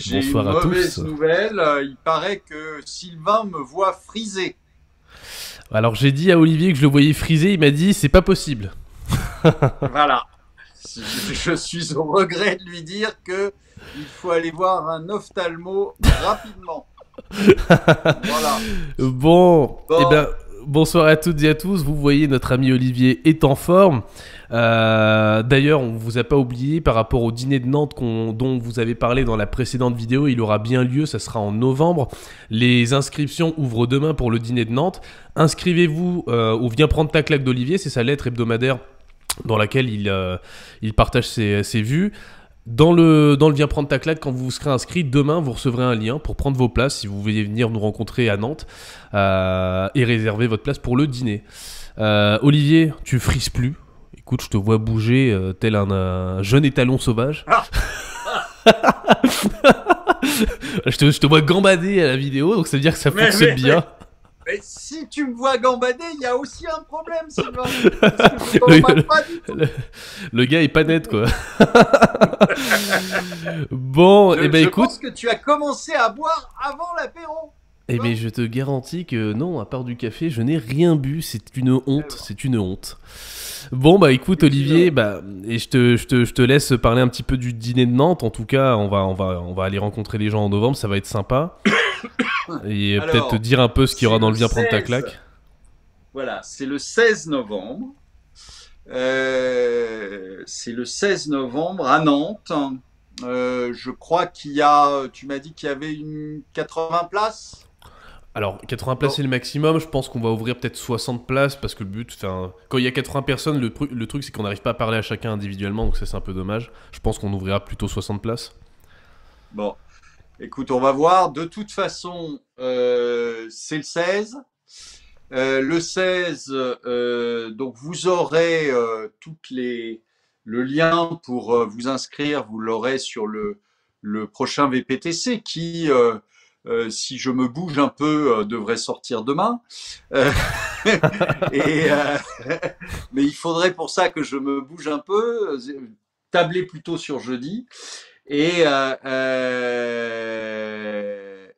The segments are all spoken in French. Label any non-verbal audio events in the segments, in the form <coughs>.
J'ai une nouvelle. Euh, il paraît que Sylvain me voit friser. Alors j'ai dit à Olivier que je le voyais friser. Il m'a dit c'est pas possible. <laughs> <laughs> voilà. Je suis au regret de lui dire que il faut aller voir un ophtalmo rapidement. <laughs> Bon, eh ben, bonsoir à toutes et à tous. Vous voyez, notre ami Olivier est en forme. Euh, d'ailleurs, on vous a pas oublié par rapport au dîner de Nantes dont vous avez parlé dans la précédente vidéo. Il aura bien lieu, ça sera en novembre. Les inscriptions ouvrent demain pour le dîner de Nantes. Inscrivez-vous au euh, ou viens prendre ta claque d'Olivier, c'est sa lettre hebdomadaire dans laquelle il, euh, partage ses, vues. Dans le, dans le Viens prendre ta claque, quand vous serez inscrit, demain vous recevrez un lien pour prendre vos places si vous voulez venir nous rencontrer à Nantes et réserver votre place pour le dîner. Olivier, tu frises plus, je te vois bouger euh, tel un, jeune étalon sauvage. Ah. <laughs> je, te, vois gambader à la vidéo, donc ça veut dire que ça fonctionne bien. Mais, si tu me vois gambader, il y a aussi un problème, <laughs> le, pas du tout. Le, gars est pas net, quoi. <laughs> bon, et eh ben écoute. Je pense que tu as commencé à boire avant l'apéro. Eh je te garantis que non, à part du café, je n'ai rien bu. C'est une honte, c'est une honte. Bon, bah écoute, Olivier, euh, bah, et je te, je, te, je te, laisse parler un petit peu du dîner de Nantes. En tout cas, on va, on va, on va aller rencontrer les gens en novembre, ça va être sympa. <coughs> Et peut-être te dire un peu ce qu'il y aura dans le bien prendre ta claque. Voilà, c'est le 16 novembre. Euh, c'est le 16 novembre à Nantes. Euh, je crois qu'il y a, tu m'as dit qu'il y avait une 80 places alors, 80 places, c'est le maximum. Je pense qu'on va ouvrir peut-être 60 places parce que le but, enfin, quand il y a 80 personnes, le, truc, c'est qu'on n'arrive pas à parler à chacun individuellement, donc ça, c'est un peu dommage. Je pense qu'on ouvrira plutôt 60 places. Bon, écoute, on va voir. De toute façon, euh, c'est le 16. Euh, le 16, euh, donc vous aurez toutes les, le lien pour vous inscrire, vous l'aurez sur le prochain VPTC qui euh, si je me bouge un peu, euh, devrait sortir demain. Euh, <laughs> <laughs> mais il faudrait pour ça que je me bouge un peu, tabler plutôt sur jeudi. Et,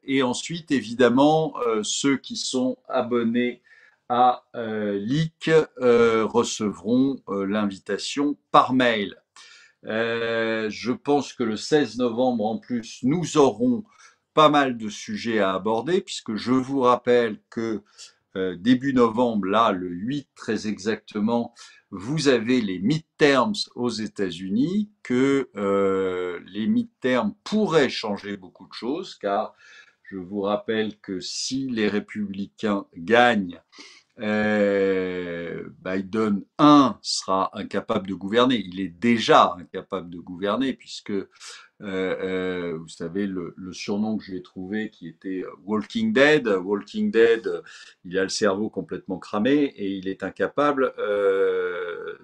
et ensuite, évidemment, ceux qui sont abonnés à l'IC recevront l'invitation par mail. je pense que le 16 novembre, en plus, nous aurons pas mal de sujets à aborder, puisque je vous rappelle que euh, début novembre, là, le 8 très exactement, vous avez les midterms aux États-Unis, que euh, les midterms pourraient changer beaucoup de choses, car je vous rappelle que si les républicains gagnent, euh, Biden, 1 sera incapable de gouverner. Il est déjà incapable de gouverner, puisque, euh, euh, vous savez, le, surnom que j'ai trouvé qui était Walking Dead, Walking Dead, il a le cerveau complètement cramé et il est incapable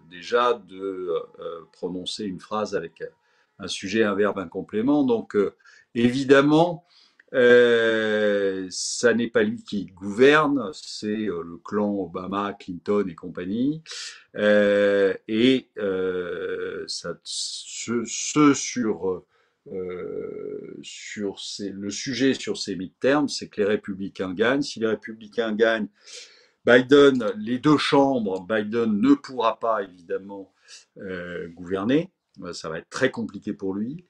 déjà de prononcer une phrase avec un sujet, un verbe, un complément. Donc, évidemment, euh, ça n'est pas lui qui gouverne, c'est euh, le clan Obama, Clinton et compagnie. Euh, et euh, ça, ce, sur, euh, sur le sujet sur ces midterms, c'est que les républicains gagnent. Si les républicains gagnent, Biden, les deux chambres, Biden ne pourra pas évidemment gouverner. Euh, ça va être très compliqué pour lui.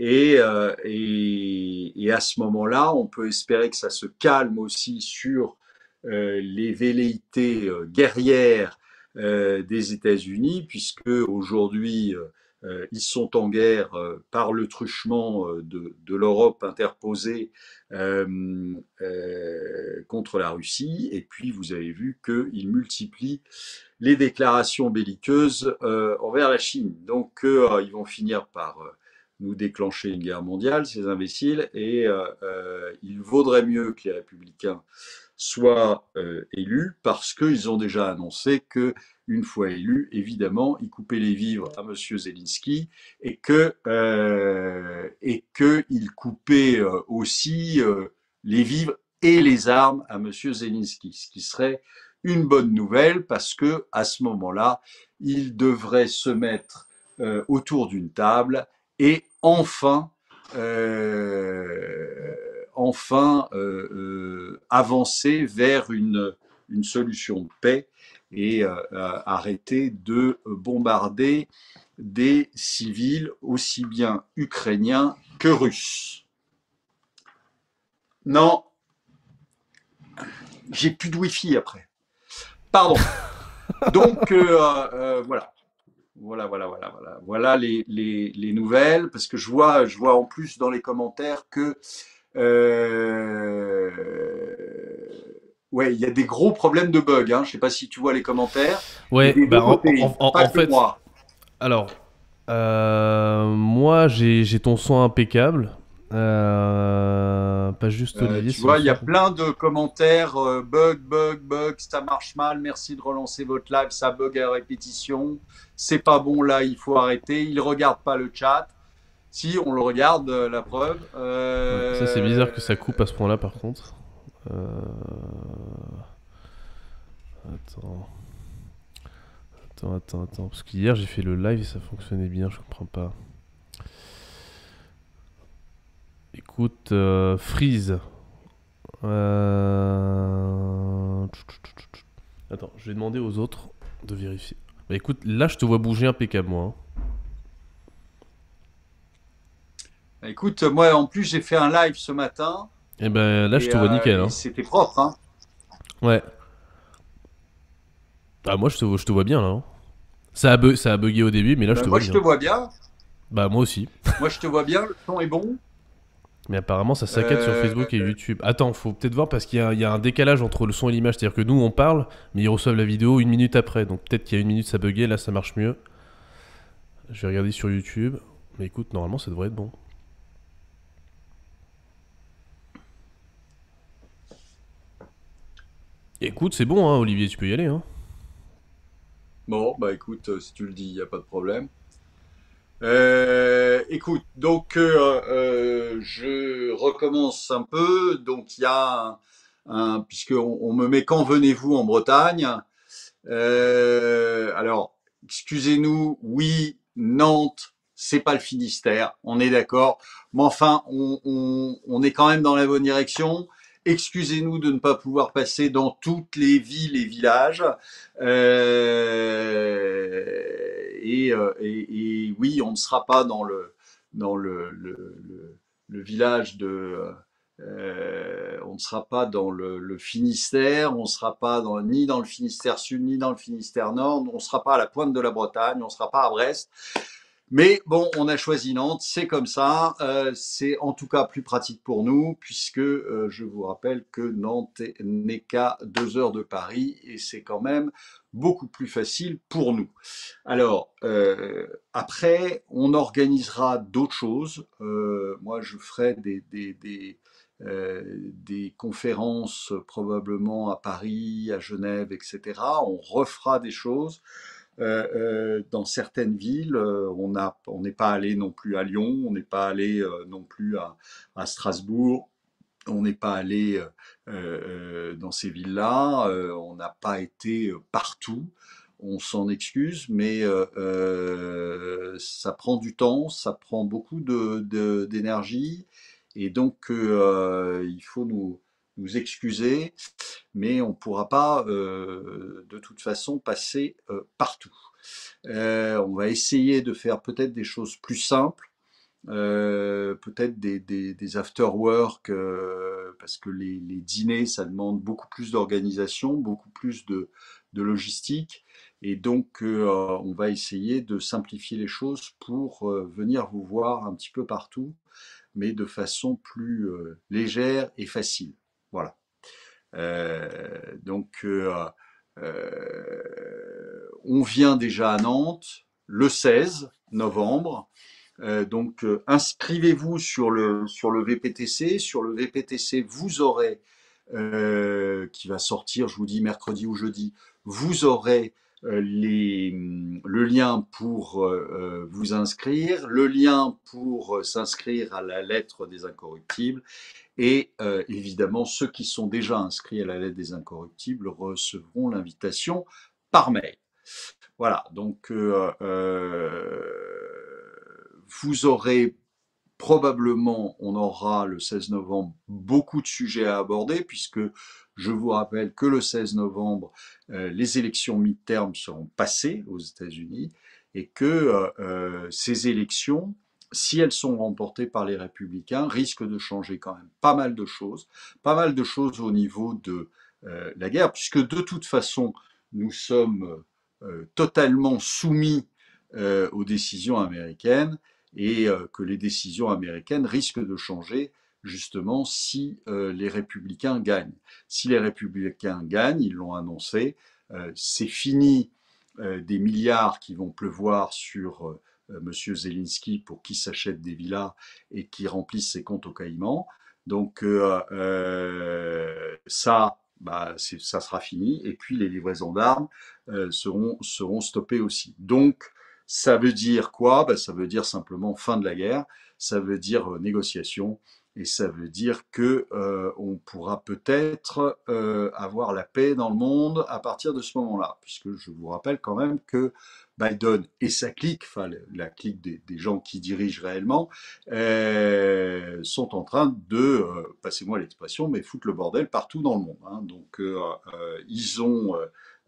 Euh, et, à ce moment-là, on peut espérer que ça se calme aussi sur euh, les velléités guerrières des États-Unis, puisque aujourd'hui, euh, ils sont en guerre euh, par le truchement euh, de, l'Europe interposée contre la Russie. Et puis, vous avez vu qu'ils multiplient les déclarations belliqueuses envers la Chine. Donc, ils vont finir par nous déclencher une guerre mondiale, ces imbéciles, et il vaudrait mieux que les républicains soit euh, élus parce qu'ils ont déjà annoncé que, une fois élus, évidemment, ils coupaient les vivres à M. Zelensky et que euh, et qu'ils coupaient euh, aussi euh, les vivres et les armes à M. Zelensky, ce qui serait une bonne nouvelle parce que à ce moment-là, ils devraient se mettre autour d'une table et enfin euh, enfin euh, euh, avancer vers une, solution de paix et euh, arrêter de bombarder des civils aussi bien ukrainiens que russes. Non, j'ai plus de Wi-Fi après. Pardon. <laughs> Donc voilà. Voilà, voilà, voilà, voilà. Voilà les, nouvelles, parce que je vois, je vois en plus dans les commentaires que euh, ouais, il y a des gros problèmes de bugs. Hein. Je ne sais pas si tu vois les commentaires. Ouais, bah, en, fait, alors, euh, moi j'ai ton son impeccable. Euh, pas juste la tu vois, il y a plein de commentaires bug, bug, bug, ça marche mal, merci de relancer votre live, ça bug à répétition, c'est pas bon là, il faut arrêter, il regarde pas le chat. Si on le regarde, euh, la preuve. Ça, c'est euh, bizarre que ça coupe à ce point-là, par contre. Euh, attends. Attends, attends, attends. Parce qu'hier, j'ai fait le live et ça fonctionnait bien, je comprends pas. Écoute, freeze. Attends, je vais demander aux autres de vérifier. Bah écoute, là je te vois bouger impeccablement. Hein. Écoute, moi en plus j'ai fait un live ce matin. Et eh ben là je te vois euh, nickel. Hein. C'était propre. Hein. Ouais. Bah moi je te, je te vois bien là. Hein. Ça, a ça a bugué au début mais là je bah, te vois bien. Moi je te vois bien. Bah moi aussi. <laughs> moi je te vois bien, le son est bon. Mais apparemment, ça s'acquête sur euh, Facebook et euh, YouTube. Attends, faut peut-être voir parce qu'il y, a un décalage entre le son et l'image. C'est-à-dire que nous, on parle, mais ils reçoivent la vidéo une minute après. Donc peut-être qu'il y a une minute, ça bugué Là, ça marche mieux. Je vais regarder sur YouTube. Mais écoute, normalement, ça devrait être bon. Écoute, c'est bon, hein, Olivier, tu peux y aller. Hein. Bon, bah écoute, euh, si tu le dis, il n'y a pas de problème. Euh, écoute, donc euh, je recommence un peu. Donc il y a, un, puisque on, me met quand venez-vous en Bretagne. alors, excusez-nous, oui, Nantes, c'est pas le Finistère, on est d'accord. Mais enfin, on, est quand même dans la bonne direction. Excusez-nous de ne pas pouvoir passer dans toutes les villes et villages. Euh, euh, et, oui, on ne sera pas dans le, dans le, le, village de... Euh, on ne sera pas dans le, Finistère, on ne sera pas dans, ni dans le Finistère Sud, ni dans le Finistère Nord, on ne sera pas à la pointe de la Bretagne, on ne sera pas à Brest. Mais bon, on a choisi Nantes, c'est comme ça. Euh, c'est en tout cas plus pratique pour nous, puisque euh, je vous rappelle que Nantes n'est qu'à deux heures de Paris, et c'est quand même beaucoup plus facile pour nous. Alors, euh, après, on organisera d'autres choses. moi, je ferai des, conférences probablement à Paris, à Genève, etc. On refera des choses. Euh, euh, dans certaines villes, euh, on n'est on pas allé non plus à Lyon, on n'est pas allé non plus à, Strasbourg, on n'est pas allé dans ces villes-là, on n'a pas été partout on s'en excuse, mais ça prend du temps, ça prend beaucoup d'énergie, et donc il faut nous, nous excuser, mais on ne pourra pas euh, de toute façon passer euh, partout. Euh, on va essayer de faire peut-être des choses plus simples, peut-être des, after-work, parce que les, dîners, ça demande beaucoup plus d'organisation, beaucoup plus de, logistique. Et donc, on va essayer de simplifier les choses pour venir vous voir un petit peu partout, mais de façon plus légère et facile. Voilà. Euh, donc, euh, euh, on vient déjà à Nantes le 16 novembre. donc, inscrivez-vous sur le, sur le VPTC. Sur le VPTC, vous aurez, qui va sortir, je vous dis, mercredi ou jeudi, vous aurez les, le lien pour vous inscrire, le lien pour s'inscrire à la lettre des incorruptibles et euh, évidemment, ceux qui sont déjà inscrits à la lettre des incorruptibles recevront l'invitation par mail. Voilà, donc euh, euh, vous aurez probablement, on aura le 16 novembre, beaucoup de sujets à aborder, puisque je vous rappelle que le 16 novembre, les élections mi-terme seront passées aux États-Unis et que ces élections si elles sont remportées par les républicains, risquent de changer quand même pas mal de choses, pas mal de choses au niveau de euh, la guerre, puisque de toute façon, nous sommes euh, totalement soumis euh, aux décisions américaines et que les décisions américaines risquent de changer justement si les républicains gagnent. Si les républicains gagnent, ils l'ont annoncé, c'est fini des milliards qui vont pleuvoir sur euh, Monsieur Zelensky pour qui s'achète des villas et qui remplissent ses comptes au Caïman. Donc euh, euh, ça, bah, ça sera fini. Et puis les livraisons d'armes seront, stoppées aussi. Donc, ça veut dire quoi bah, Ça veut dire simplement fin de la guerre, ça veut dire négociation, et ça veut dire que on pourra peut-être avoir la paix dans le monde à partir de ce moment-là, puisque je vous rappelle quand même que Biden et sa clique, enfin la clique des, gens qui dirigent réellement, euh, sont en train de, euh, passez-moi l'expression, mais foutre le bordel partout dans le monde. Hein. Donc euh, ils ont,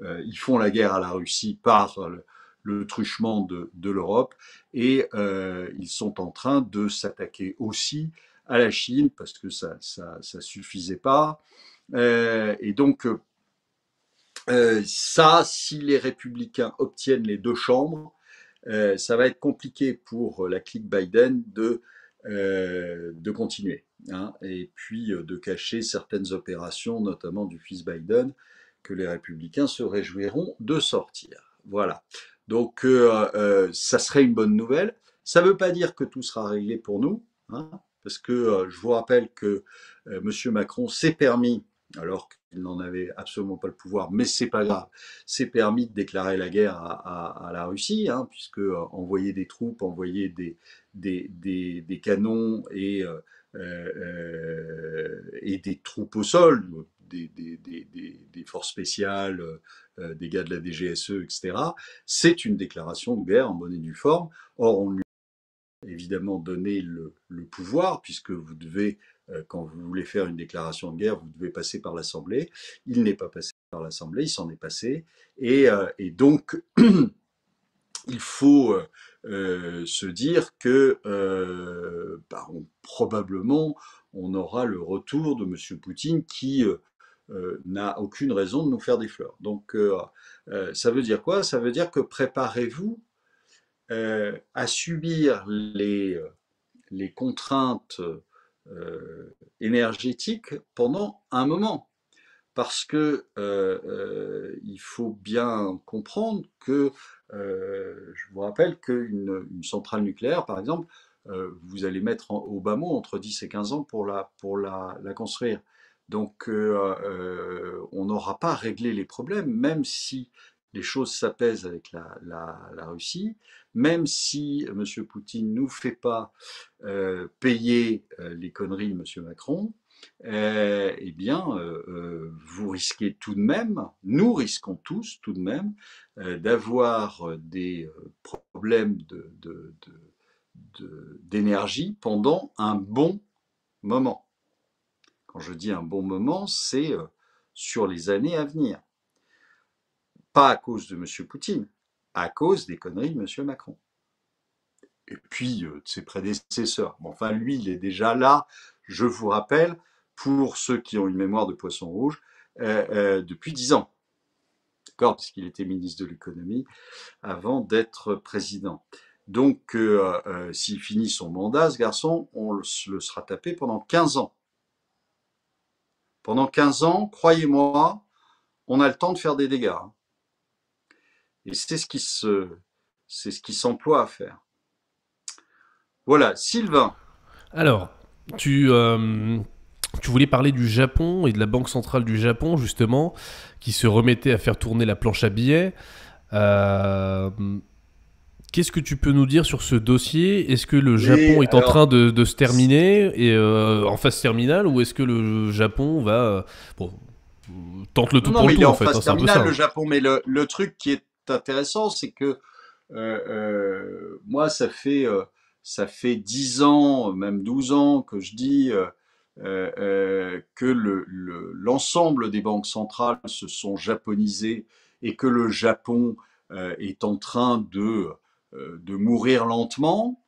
ils font la guerre à la Russie par le, truchement de, de l'Europe et ils sont en train de s'attaquer aussi à la Chine parce que ça ça, suffisait pas. et donc euh, ça, si les républicains obtiennent les deux chambres, euh, ça va être compliqué pour euh, la clique Biden de, de continuer. Hein, et puis de cacher certaines opérations, notamment du fils Biden, que les républicains se réjouiront de sortir. Voilà. Donc ça serait une bonne nouvelle. Ça ne veut pas dire que tout sera réglé pour nous, hein, parce que je vous rappelle que M. Macron s'est permis alors qu'il n'en avait absolument pas le pouvoir, mais c'est pas grave. C'est permis de déclarer la guerre à, la Russie, hein, puisque euh, envoyer des troupes, envoyer des, canons euh, euh, et, des troupes au sol, des, forces spéciales, des gars de la DGSE, etc., c'est une déclaration de guerre en bonne et due forme. Or, on lui a évidemment donné le pouvoir, puisque vous devez euh, quand vous voulez faire une déclaration de guerre, vous devez passer par l'Assemblée. Il n'est pas passé par l'Assemblée, il s'en est passé. Et, euh, donc, <clears throat> il faut euh, se dire que bah, probablement on aura le retour de M. Poutine qui n'a aucune raison de nous faire des fleurs. Donc ça veut dire quoi Ça veut dire que préparez-vous à subir les, les contraintes euh, énergétique pendant un moment. Parce que euh, euh, il faut bien comprendre que, je vous rappelle qu'une une centrale nucléaire, par exemple, vous allez mettre au bas mot entre 10 et 15 ans pour la, pour la construire. Donc, on n'aura pas réglé les problèmes, même si les choses s'apaisent avec la, Russie, même si euh, M. Poutine nous fait pas euh, payer euh, les conneries de M. Macron, eh bien, vous risquez tout de même, nous risquons tous tout de même, d'avoir des problèmes d'énergie de, pendant un bon moment. Quand je dis un bon moment, c'est sur les années à venir à cause de monsieur Poutine, à cause des conneries de M. Macron. Et puis euh, de ses prédécesseurs. Bon, enfin, lui, il est déjà là, je vous rappelle, pour ceux qui ont une mémoire de poisson rouge, euh, euh, depuis dix ans. D'accord Puisqu'il était ministre de l'économie avant d'être président. Donc, s'il finit son mandat, ce garçon, on le, sera tapé pendant 15 ans. Pendant 15 ans, croyez-moi, on a le temps de faire des dégâts. Hein. Et c'est ce qui se, c'est ce qui s'emploie à faire. Voilà, Sylvain. Alors, tu, euh, tu voulais parler du Japon et de la Banque centrale du Japon, justement, qui se remettait à faire tourner la planche à billets. Euh, qu'est-ce que tu peux nous dire sur ce dossier Est-ce que le Japon est en train de, de se terminer et euh, en phase terminale ou est-ce que le Japon va tente le tout pour le tout en, en fait, phase hein, terminale, le hein. Japon, mais le, le truc qui est intéressant, c'est que euh, euh, moi, ça fait euh, ça fait 10 ans, même 12 ans que je dis que l'ensemble le, des banques centrales se sont japonisées et que le Japon est en train de, de mourir lentement.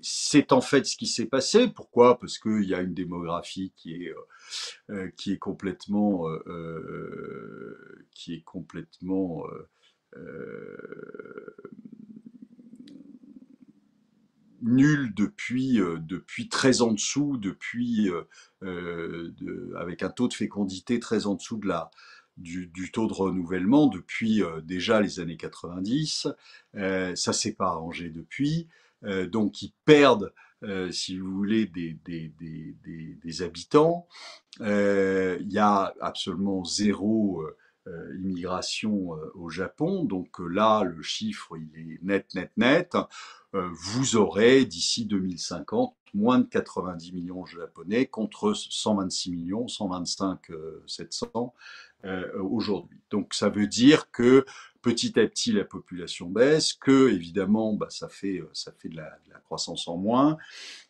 c'est en fait ce qui s'est passé. Pourquoi Parce qu'il y a une démographie qui est euh, qui est complètement, euh, euh, qui est complètement nul depuis, depuis très en dessous, depuis, avec un taux de fécondité très en dessous de la, du, taux de renouvellement depuis déjà les années 90. Euh, ça s'est pas arrangé depuis. donc ils perdent euh, si vous voulez, des, des, des, habitants. Euh, il y a absolument zéro euh, immigration au Japon, donc là, le chiffre, il est net, net, net. vous aurez d'ici 2050 moins de 90 millions de japonais contre 126 millions, 125 700 aujourd'hui. Donc ça veut dire que petit à petit la population baisse, que évidemment bah, ça fait euh, ça fait de la, croissance en moins,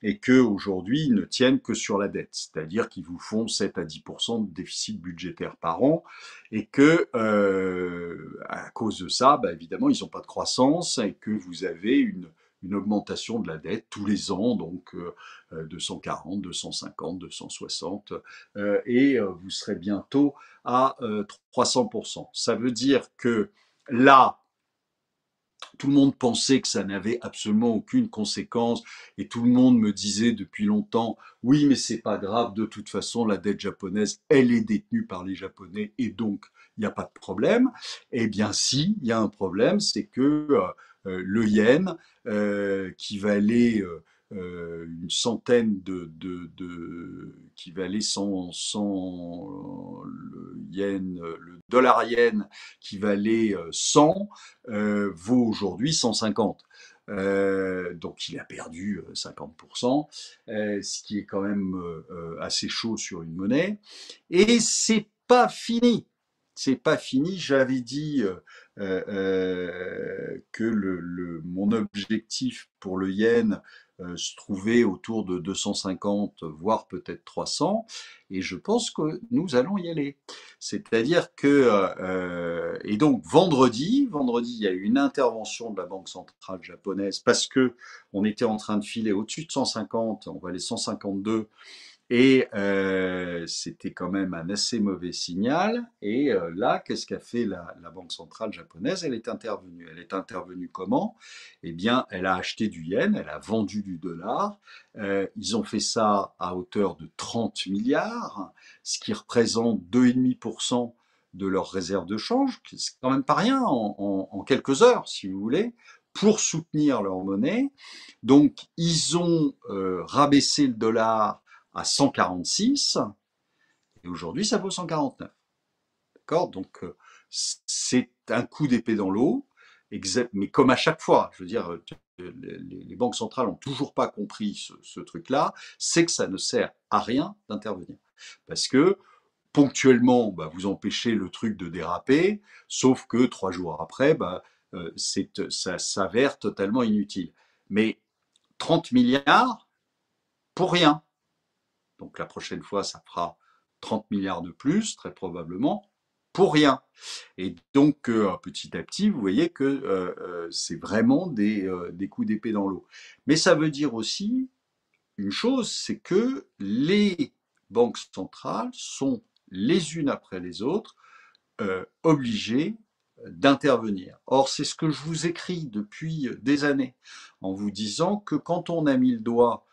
et que aujourd'hui ils ne tiennent que sur la dette, c'est-à-dire qu'ils vous font 7 à 10 de déficit budgétaire par an, et que euh, à cause de ça, bah, évidemment ils n'ont pas de croissance et que vous avez une augmentation de la dette tous les ans, donc 240, 250, 260, et euh, vous serez bientôt à 300%. Ça veut dire que là, tout le monde pensait que ça n'avait absolument aucune conséquence et tout le monde me disait depuis longtemps oui mais c'est pas grave de toute façon la dette japonaise elle est détenue par les japonais et donc il n'y a pas de problème Eh bien si il y a un problème c'est que euh, euh, le yen euh, qui va aller… Euh, une centaine de, qui valait 100, 100 le yen, le dollar yen qui valait 100 euh, euh, vaut aujourd'hui 150. donc il a perdu 50%, ce qui est quand même assez chaud sur une monnaie. Et c'est pas fini c'est pas fini. J'avais dit que le, mon objectif pour le yen, euh, se trouver autour de 250, voire peut-être 300, et je pense que nous allons y aller. C'est-à-dire que, euh, et donc vendredi, vendredi, il y a eu une intervention de la Banque centrale japonaise parce que on était en train de filer au-dessus de 150, on va aller 152 et euh, c'était quand même un assez mauvais signal. Et euh, là, qu'est-ce qu'a fait la, Banque centrale japonaise Elle est intervenue. Elle est intervenue comment Eh bien, elle a acheté du yen, elle a vendu du dollar. Euh, ils ont fait ça à hauteur de 30 milliards, ce qui représente 2,5% de leurs réserves de change, qui n'est quand même pas rien en, quelques heures, si vous voulez, pour soutenir leur monnaie. Donc, ils ont rabaissé le dollar à 146, et aujourd'hui ça vaut 149. D'accord Donc euh, c'est un coup d'épée dans l'eau, mais comme à chaque fois, je veux dire, euh, euh, les banques centrales n'ont toujours pas compris ce, truc-là, c'est que ça ne sert à rien d'intervenir. Parce que ponctuellement, bah, vous empêchez le truc de déraper, sauf que trois jours après, bah, ça s'avère totalement inutile. Mais 30 milliards pour rien. Donc la prochaine fois, ça fera 30 milliards de plus, très probablement, pour rien. Et donc, euh, petit à petit, vous voyez que euh, euh, c'est vraiment des coups d'épée dans l'eau. Mais ça veut dire aussi une chose, c'est que les banques centrales sont les unes après les autres obligées d'intervenir. Or, c'est ce que je vous écris depuis des années, en vous disant que quand on a mis le doigt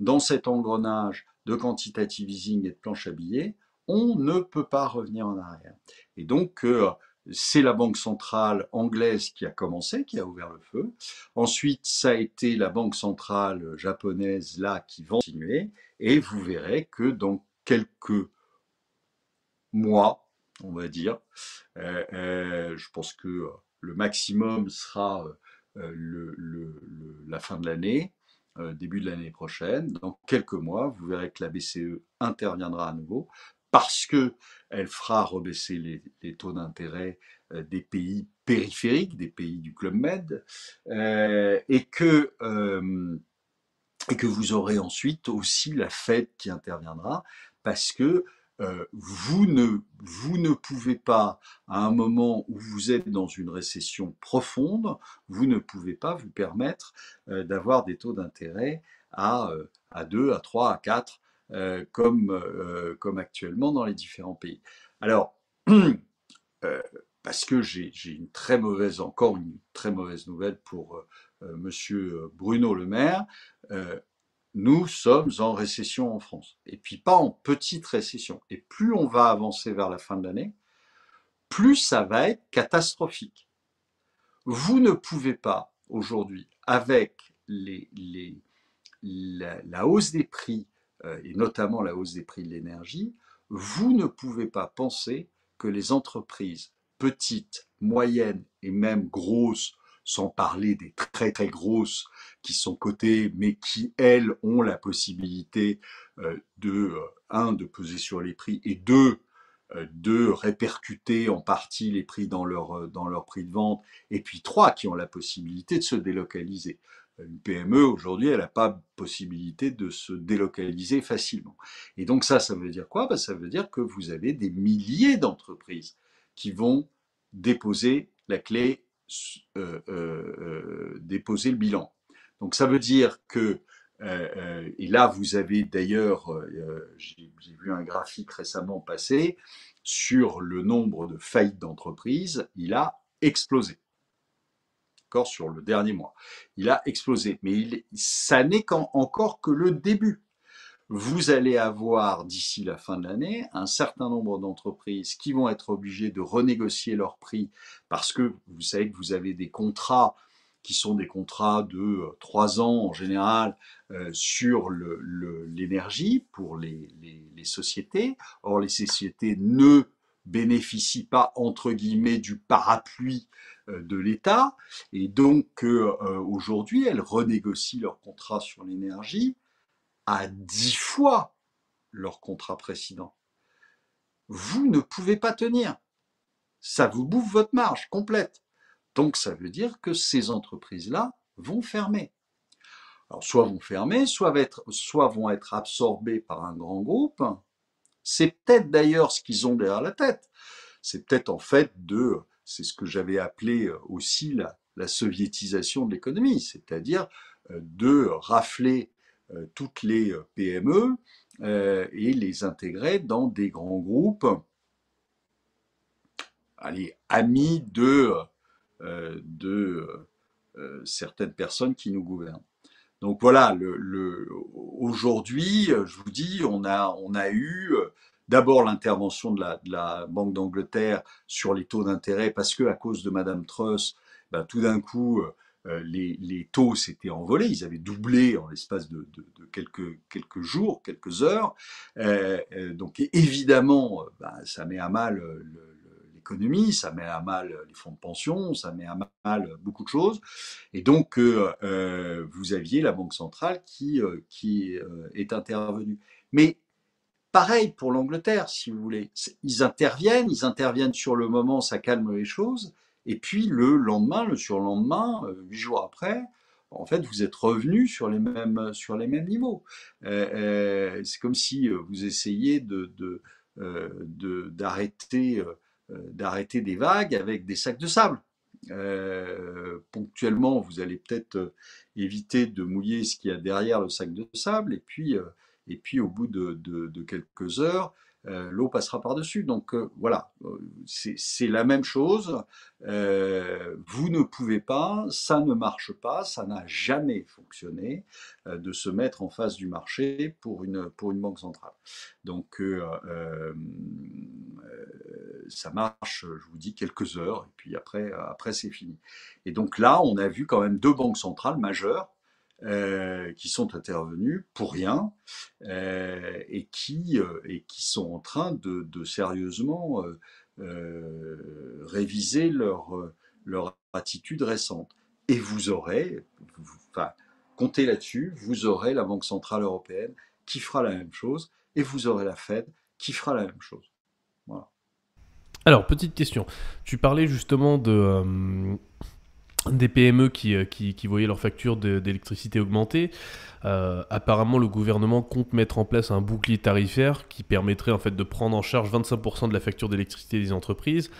dans cet engrenage de quantitative easing et de planche à billets, on ne peut pas revenir en arrière. Et donc, euh, c'est la Banque centrale anglaise qui a commencé, qui a ouvert le feu. Ensuite, ça a été la Banque centrale japonaise, là, qui va continuer. Et vous verrez que dans quelques mois, on va dire, euh, euh, je pense que le maximum sera la fin de l'année, euh, début de l'année prochaine. Dans quelques mois, vous verrez que la BCE interviendra à nouveau parce qu'elle fera rebaisser les, taux d'intérêt euh, des pays périphériques, des pays du Club Med, euh, et, que, et que vous aurez ensuite aussi la Fed qui interviendra parce que euh, vous, ne, vous ne pouvez pas, à un moment où vous êtes dans une récession profonde, vous ne pouvez pas vous permettre euh, d'avoir des taux d'intérêt à, euh, à 2, à 3, à 4, comme, comme actuellement dans les différents pays. Alors, <clears throat> parce que j'ai une très mauvaise, encore une très mauvaise nouvelle pour Monsieur Bruno Le Maire, nous sommes en récession en France. Et puis pas en petite récession. Et plus on va avancer vers la fin de l'année, plus ça va être catastrophique. Vous ne pouvez pas aujourd'hui, avec la, hausse des prix, euh, et notamment la hausse des prix de l'énergie, vous ne pouvez pas penser que les entreprises petites, moyennes et même grosses sans parler des très très grosses qui sont cotées, mais qui, elles, ont la possibilité euh, de, euh, un, de peser sur les prix, et deux, euh, de répercuter en partie les prix dans leur, dans leur prix de vente, et puis trois, qui ont la possibilité de se délocaliser. Une PME, aujourd'hui, elle n'a pas possibilité de se délocaliser facilement. Et donc ça, ça veut dire quoi bah, Ça veut dire que vous avez des milliers d'entreprises qui vont déposer la clé euh, euh, euh, déposer le bilan. Donc ça veut dire que, et là vous avez d'ailleurs, j'ai vu un graphique récemment passer, sur le nombre de faillites d'entreprises, il a explosé. Encore Sur le dernier mois. Il a explosé. Mais il, ça n'est encore que le début vous allez avoir d'ici la fin de l'année un certain nombre d'entreprises qui vont être obligées de renégocier leurs prix parce que vous savez que vous avez des contrats qui sont des contrats de euh, trois ans en général euh, sur l'énergie pour les, sociétés. Or, les sociétés ne bénéficient pas, entre guillemets, du parapluie euh, de l'État. Et donc, aujourd'hui, elles renégocient leurs contrats sur l'énergie à dix fois leur contrat précédent. Vous ne pouvez pas tenir. Ça vous bouffe votre marge complète. Donc ça veut dire que ces entreprises-là vont fermer. Alors soit vont fermer, soit, vont être, absorbées par un grand groupe. C'est peut-être d'ailleurs ce qu'ils ont derrière la tête. C'est peut-être en fait de, c'est ce que j'avais appelé euh, aussi la, la soviétisation de l'économie, c'est-à-dire euh, de rafler euh, toutes les euh, PME euh, et les intégrer dans des grands groupes, amis de, certaines personnes qui nous gouvernent. Donc voilà, le, aujourd'hui, je vous dis, on a, on a eu d'abord l'intervention de la, Banque d'Angleterre sur les taux d'intérêt, parce que à cause de Madame Truss, ben, tout d'un coup, euh, les, taux s'étaient envolés, ils avaient doublé en l'espace de, quelques, jours, quelques heures. Euh, euh, donc évidemment, bah, ça met à mal l'économie, ça met à mal les fonds de pension, ça met à mal beaucoup de choses. Et donc, vous aviez la Banque centrale qui, est intervenue. Mais pareil pour l'Angleterre, si vous voulez. Ils interviennent, ils interviennent sur le moment, ça calme les choses. Et puis le lendemain, le surlendemain, euh, huit jours après, en fait, vous êtes revenu sur les mêmes, sur les mêmes niveaux. Euh, euh, c'est comme si vous essayiez d'arrêter de, des vagues avec des sacs de sable. Euh, ponctuellement, vous allez peut-être éviter de mouiller ce qu'il y a derrière le sac de sable, et puis, et puis au bout de, quelques heures, euh, l'eau passera par-dessus. Donc euh, voilà, euh, c'est la même chose. vous ne pouvez pas, ça ne marche pas, ça n'a jamais fonctionné de se mettre en face du marché pour une, pour une banque centrale. Donc ça marche, je vous dis, quelques heures, et puis après, après c'est fini. Et donc là, on a vu quand même deux banques centrales majeures euh, qui sont intervenus pour rien euh, et, qui, euh, et qui sont en train de, sérieusement réviser leur, leur attitude récente. Et vous aurez, comptez là-dessus, vous aurez la Banque Centrale Européenne qui fera la même chose et vous aurez la Fed qui fera la même chose. Voilà. Alors, petite question. Tu parlais justement de des PME euh, qui, voyaient leur facture d'électricité augmenter. Euh, apparemment, le gouvernement compte mettre en place un bouclier tarifaire qui permettrait en fait de prendre en charge 25% de la facture d'électricité des entreprises.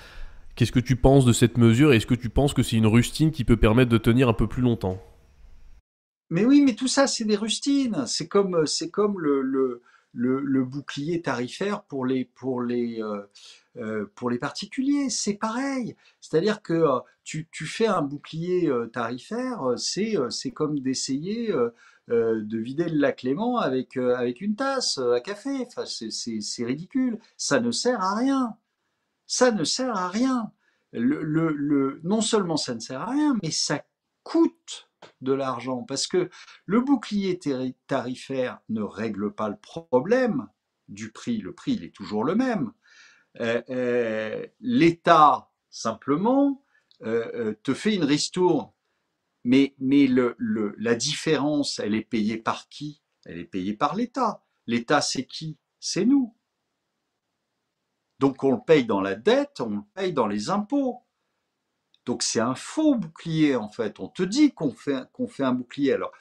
Qu'est-ce que tu penses de cette mesure et Est-ce que tu penses que c'est une rustine qui peut permettre de tenir un peu plus longtemps Mais oui, mais tout ça, c'est des rustines. C'est comme, euh, c'est comme le, bouclier tarifaire pour les, pour les, euh, pour les particuliers, c'est pareil. C'est-à-dire que euh, tu, fais un bouclier euh, tarifaire, c'est comme d'essayer de vider le lac Léman avec, avec une tasse à café. Enfin, c'est ridicule. Ça ne sert à rien. Ça ne sert à rien. le, le, non seulement ça ne sert à rien, mais ça coûte de l'argent parce que le bouclier tarifaire ne règle pas le problème du prix. Le prix, il est toujours le même euh, euh, l'État simplement euh, te fait une ristourne. Mais, mais la différence, elle est payée par qui Elle est payée par l'État. L'État, c'est qui C'est nous. Donc on le paye dans la dette, on le paye dans les impôts. Donc c'est un faux bouclier en fait. On te dit qu'on fait, qu'on fait un bouclier. Alors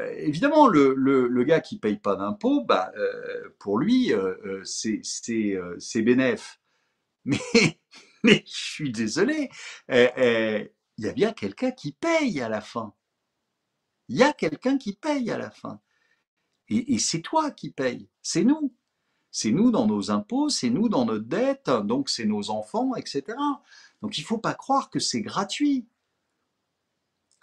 euh, évidemment, le, gars qui ne paye pas d'impôts, bah, euh, pour lui, euh, c'est, c'est, <laughs> Mais, mais, je suis désolé, il y a bien quelqu'un qui paye à la fin. Il y a quelqu'un qui paye à la fin. Et, c'est toi qui payes, c'est nous. C'est nous dans nos impôts, c'est nous dans notre dette, donc c'est nos enfants, etc. Donc il ne faut pas croire que c'est gratuit.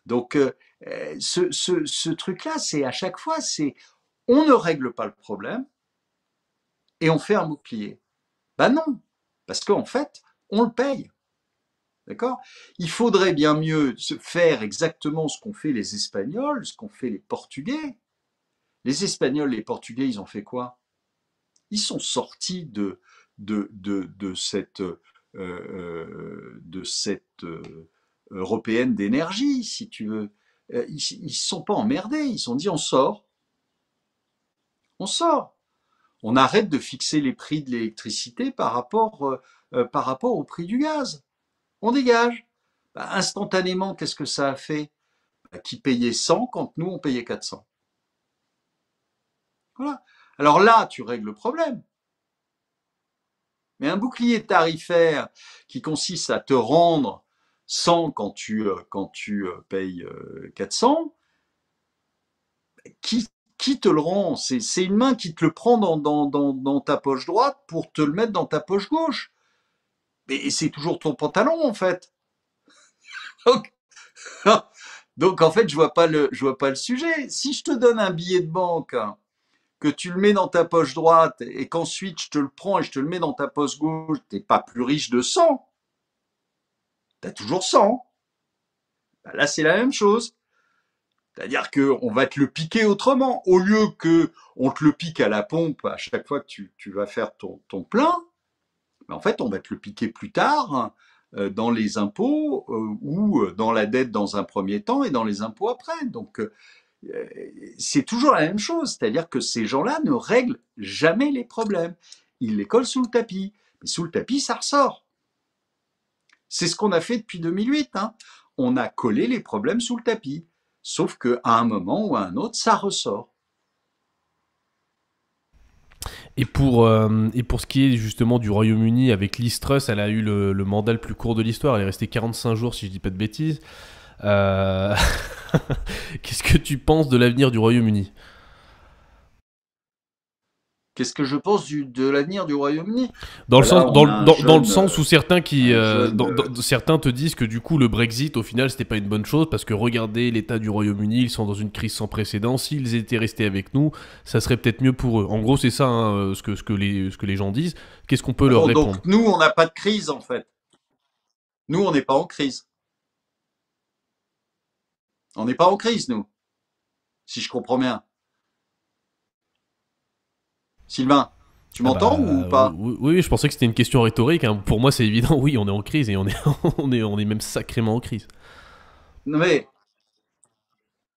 Donc euh, ce, ce, truc-là, c'est à chaque fois, c'est on ne règle pas le problème et on fait un bouclier. Ben non, parce qu'en fait, on le paye. D'accord Il faudrait bien mieux faire exactement ce qu'ont fait les Espagnols, ce qu'ont fait les Portugais. Les Espagnols, les Portugais, ils ont fait quoi Ils sont sortis de, de, cette, de cette euh, euh, européenne d'énergie, si tu veux. Euh, ils ne se sont pas emmerdés, ils se sont dit on sort. On sort. On arrête de fixer les prix de l'électricité par, rapport euh, euh, au prix du gaz. On dégage. Bah, instantanément, qu'est-ce que ça a fait bah, Qui payait 100 quand nous, on payait 400. Voilà. Alors là, tu règles le problème. Mais un bouclier tarifaire qui consiste à te rendre 100 quand tu, euh, quand tu euh, payes 400, euh, qui, qui te le rend C'est une main qui te le prend dans, dans, dans, ta poche droite pour te le mettre dans ta poche gauche. Et c'est toujours ton pantalon, en fait. <laughs> <laughs> Donc, en fait, je vois pas le, je vois pas le sujet. Si je te donne un billet de banque, que tu le mets dans ta poche droite et qu'ensuite je te le prends et je te le mets dans ta poche gauche, tu t'es pas plus riche de 100. T'as as toujours 100. Bah, là, c'est la même chose. C'est-à-dire qu'on va te le piquer autrement. Au lieu que on te le pique à la pompe à chaque fois que tu, vas faire ton, plein, en fait, on va te le piquer plus tard euh, dans les impôts euh, ou euh, dans la dette dans un premier temps et dans les impôts après. Donc, c'est toujours la même chose. C'est-à-dire que ces gens-là ne règlent jamais les problèmes. Ils les collent sous le tapis. Mais sous le tapis, ça ressort. C'est ce qu'on a fait depuis 2008. Hein. On a collé les problèmes sous le tapis. Sauf qu'à un moment ou à un autre, ça ressort. Et pour, euh, et pour ce qui est justement du Royaume-Uni, avec Liz Truss, elle a eu le, mandat le plus court de l'histoire. Elle est restée 45 jours, si je dis pas de bêtises. Euh, <laughs> qu'est-ce que tu penses de l'avenir du Royaume-Uni Qu'est-ce que je pense de l'avenir du Royaume-Uni Dans, le, sens, où certains, qui, euh, euh, certains te disent que du coup le Brexit au final c'était pas une bonne chose parce que regardez l'état du Royaume-Uni, ils sont dans une crise sans précédent, s'ils étaient restés avec nous ça serait peut-être mieux pour eux. En gros c'est ça hein, euh, ce, que, ce, que les, ce que les gens disent. Qu'est-ce qu'on peut leur répondre Donc nous on n'a pas de crise en fait. Nous on n'est pas en crise. On n'est pas en crise nous, si je comprends bien. Sylvain, tu m'entends ah bah, ou pas oui, je pensais que c'était une question rhétorique. Hein. Pour moi, c'est évident. Oui, on est en crise et on est, <laughs> on est, on est même sacrément en crise. Non mais,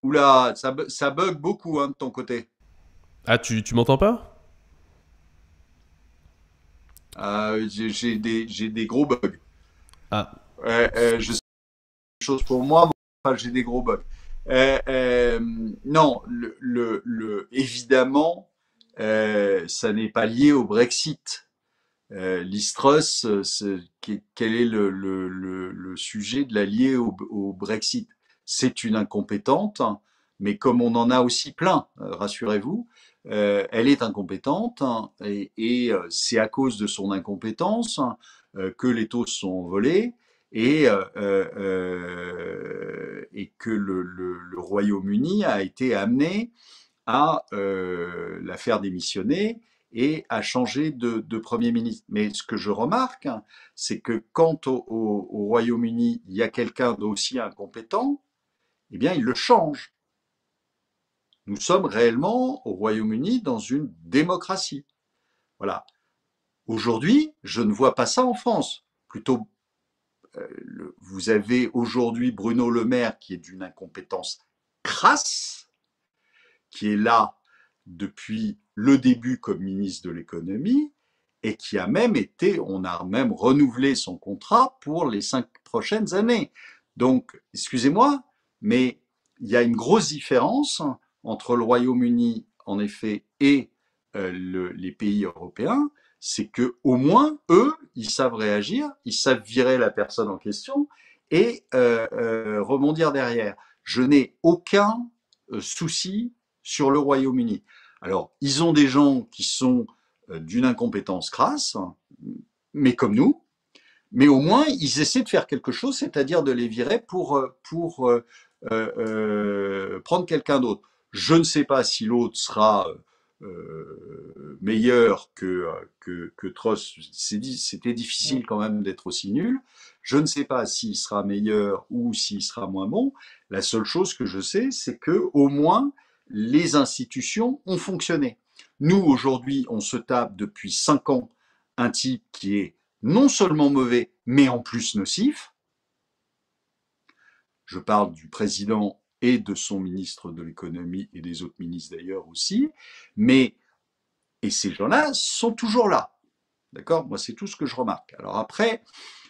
oula, ça, ça bug beaucoup hein, de ton côté. Ah, tu, tu m'entends pas euh, J'ai des, gros bugs. Ah. Euh, euh je sais chose pour moi, j'ai des gros bugs. Euh, non, le, le, évidemment, euh, ça n'est pas lié au Brexit. Euh, L'Istros, quel est le, sujet de la liée au, Brexit C'est une incompétente, mais comme on en a aussi plein, euh, rassurez-vous, euh, elle est incompétente hein, et, c'est à cause de son incompétence hein, que les taux sont volés et, et que le Royaume-Uni a été amené à euh, la faire démissionner et à changer de, Premier ministre. Mais ce que je remarque, hein, c'est que quand au, Royaume-Uni, il y a quelqu'un d'aussi incompétent, eh bien, il le change. Nous sommes réellement au Royaume-Uni dans une démocratie. Voilà. Aujourd'hui, je ne vois pas ça en France. Plutôt, euh, vous avez aujourd'hui Bruno Le Maire qui est d'une incompétence crasse, qui est là depuis le début comme ministre de l'économie et qui a même été, on a même renouvelé son contrat pour les cinq prochaines années. Donc, excusez-moi, mais il y a une grosse différence entre le Royaume-Uni, en effet, et euh, les pays européens, c'est que au moins eux, ils savent réagir, ils savent virer la personne en question et euh, euh, rebondir derrière. Je n'ai aucun souci sur le Royaume-Uni. Alors, ils ont des gens qui sont euh, d'une incompétence crasse, mais comme nous, mais au moins ils essaient de faire quelque chose, c'est-à-dire de les virer pour, euh, pour euh, prendre quelqu'un d'autre. Je ne sais pas si l'autre sera meilleur que, que, que Truss. C'était difficile quand même d'être aussi nul. Je ne sais pas s'il sera meilleur ou s'il sera moins bon. La seule chose que je sais, c'est que au moins les institutions ont fonctionné. Nous, aujourd'hui, on se tape depuis cinq ans un type qui est non seulement mauvais, mais en plus nocif. Je parle du président et de son ministre de l'économie et des autres ministres d'ailleurs aussi. Mais, et ces gens-là sont toujours là. D'accord Moi, c'est tout ce que je remarque. Alors après,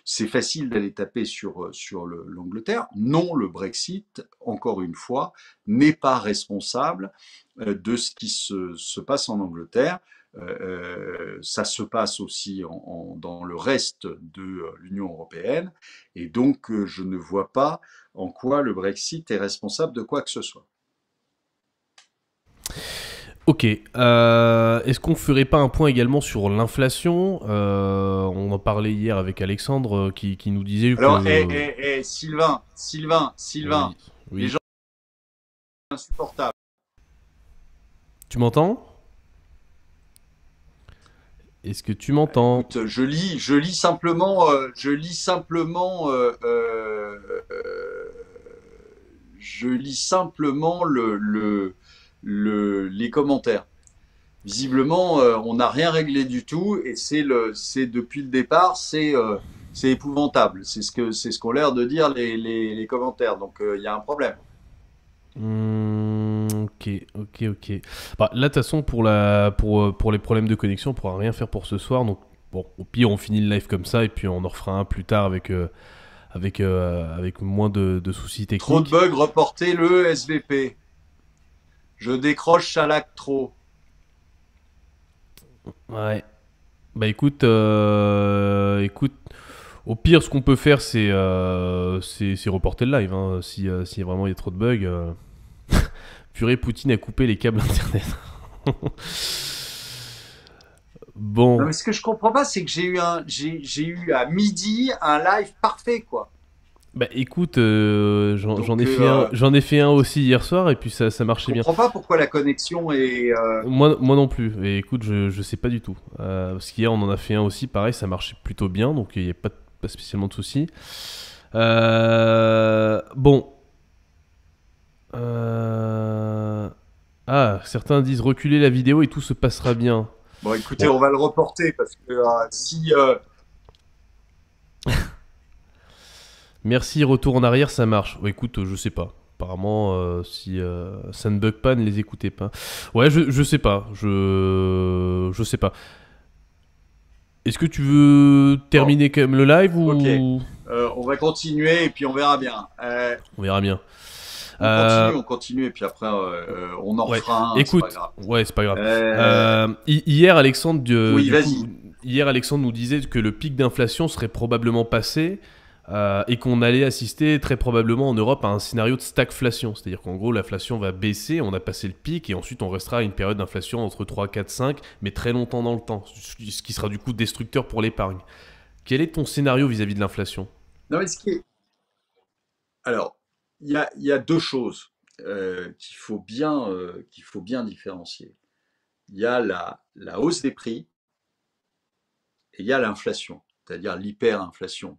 c'est facile d'aller taper sur, euh, sur l'Angleterre. Non, le Brexit, encore une fois, n'est pas responsable euh, de ce qui se, passe en Angleterre. Euh, ça se passe aussi dans le reste de l'Union européenne. Et donc, je ne vois pas en quoi le Brexit est responsable de quoi que ce soit. Ok. Euh, est-ce qu'on ferait pas un point également sur l'inflation euh, On en parlait hier avec Alexandre euh, qui, nous disait. Alors, et eh, eh, eh, Sylvain, Sylvain, Sylvain, les gens sont insupportables. Tu m'entends Est-ce que tu m'entends Je lis, je lis simplement, je lis simplement, je lis simplement le les commentaires. Visiblement, euh, on n'a rien réglé du tout et c'est depuis le départ, euh, c'est épouvantable. C'est ce que c'est ce qu'ont l'air de dire les, commentaires. Donc euh, il y a un problème. Mmh, ok, ok, ok. Bah, là, de toute façon, pour, la, pour, pour les problèmes de connexion, on pourra rien faire pour ce soir. Donc, au pire, on finit le live comme ça et puis on en refera un plus tard avec moins de, de, soucis techniques. Trop de bugs, reportez le SVP. Je décroche à trop. Ouais. Bah écoute, euh, écoute, au pire, ce qu'on peut faire, c'est euh, reporter le live. Hein. si, a euh, vraiment il y a trop de bugs. <laughs> Purée, Poutine a coupé les câbles internet. <laughs> bon. mais ce que je comprends pas, c'est que j'ai eu, j'ai eu à midi un live parfait, quoi. Bah écoute, euh, j'en ai, euh, euh, ai, fait un aussi hier soir et puis ça, ça marchait bien. Je comprends pas pourquoi la connexion est. Moi, moi non plus, et écoute, je, je sais pas du tout. parce qu'hier on en a fait un aussi, pareil, ça marchait plutôt bien, donc il n'y a pas, pas, spécialement de soucis. bon. Ah, certains disent reculer la vidéo et tout se passera bien. Bon écoutez, on va le reporter parce que si. Merci, retour en arrière, ça marche. écoute, je sais pas. Apparemment, euh, si euh, ça ne bug pas, ne les écoutez pas. Ouais, je, je sais pas. Je, je sais pas. Est-ce que tu veux terminer quand même le live ou... Ok. Euh, on va continuer et puis on verra bien. On verra bien. On continue, on continue, et puis après on en un. Écoute, ouais, c'est pas grave. hier, Alexandre, hier, Alexandre nous disait que le pic d'inflation serait probablement passé. Euh, et qu'on allait assister très probablement en Europe à un scénario de stagflation, c'est-à-dire qu'en gros l'inflation va baisser, on a passé le pic et ensuite on restera à une période d'inflation entre 3, 4, 5, mais très longtemps dans le temps, ce qui sera du coup destructeur pour l'épargne. Quel est ton scénario vis-à-vis de l'inflation Alors, il y, a, deux choses euh, euh, qu'il faut, bien, différencier. Il y a la hausse des prix et il y a l'inflation c'est-à-dire l'hyperinflation,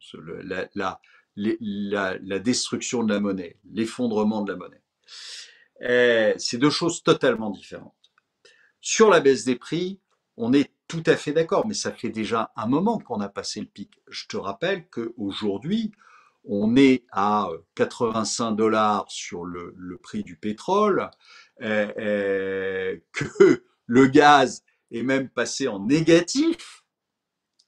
la, destruction de la monnaie, l'effondrement de la monnaie. Eh, c'est deux choses totalement différentes. Sur la baisse des prix, on est tout à fait d'accord, mais ça fait déjà un moment qu'on a passé le pic. Je te rappelle qu'aujourd'hui, on est à 85 euh, dollars sur le, prix du pétrole, eh, eh, que le gaz est même passé en négatif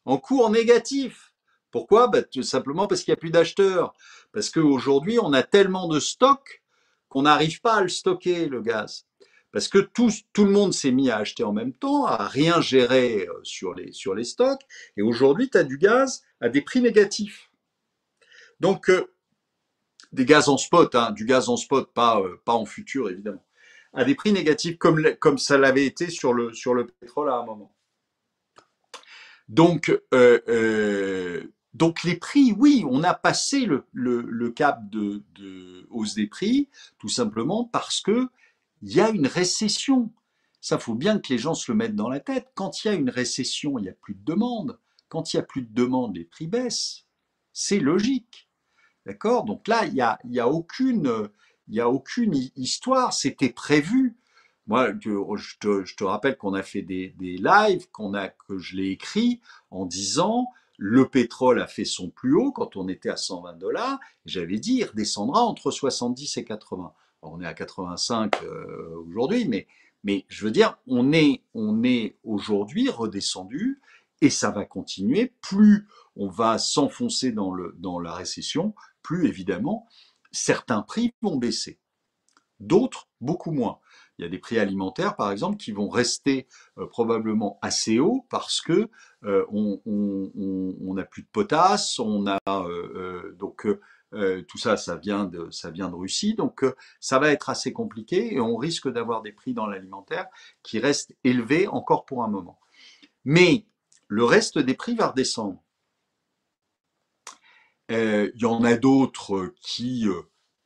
en cours négatif. Pourquoi bah, simplement parce qu'il n'y a plus d'acheteurs. Parce qu'aujourd'hui, on a tellement de stocks qu'on n'arrive pas à le stocker, le gaz. Parce que tout, le monde s'est mis à acheter en même temps, à rien gérer euh, sur les, stocks. Et aujourd'hui, tu as du gaz à des prix négatifs. Donc, euh, des gaz en spot, hein, du gaz en spot, euh, pas, en futur, évidemment, à des prix négatifs comme, ça l'avait été sur le pétrole à un moment. Donc, euh, euh, donc les prix, oui, on a passé le, cap de, hausse des prix, tout simplement parce que il y a une récession. Ça, faut bien que les gens se le mettent dans la tête. Quand il y a une récession, il n'y a plus de demande. Quand il n'y a plus de demande, les prix baissent. C'est logique. D'accord Donc là, il n'y a aucune histoire. C'était prévu. Moi, oh, je te, rappelle qu'on a fait des, lives, que je l'ai écrit en disant le pétrole a fait son plus haut quand on était à 120 dollars. J'avais dit, il redescendra entre 70 et 80. on est à 85 euh, aujourd'hui, mais, mais je veux dire, on est, aujourd'hui redescendu et ça va continuer. Plus on va s'enfoncer dans, le, dans la récession, plus évidemment, certains prix vont baisser. D'autres, beaucoup moins. Il y a des prix alimentaires, par exemple, qui vont rester euh, probablement assez hauts parce que n'a euh, on, plus de potasse, on a euh, donc tout ça, ça vient de ça vient de Russie, donc ça va être assez compliqué et on risque d'avoir des prix dans l'alimentaire qui restent élevés encore pour un moment. Mais le reste des prix va redescendre. Il y en a d'autres qui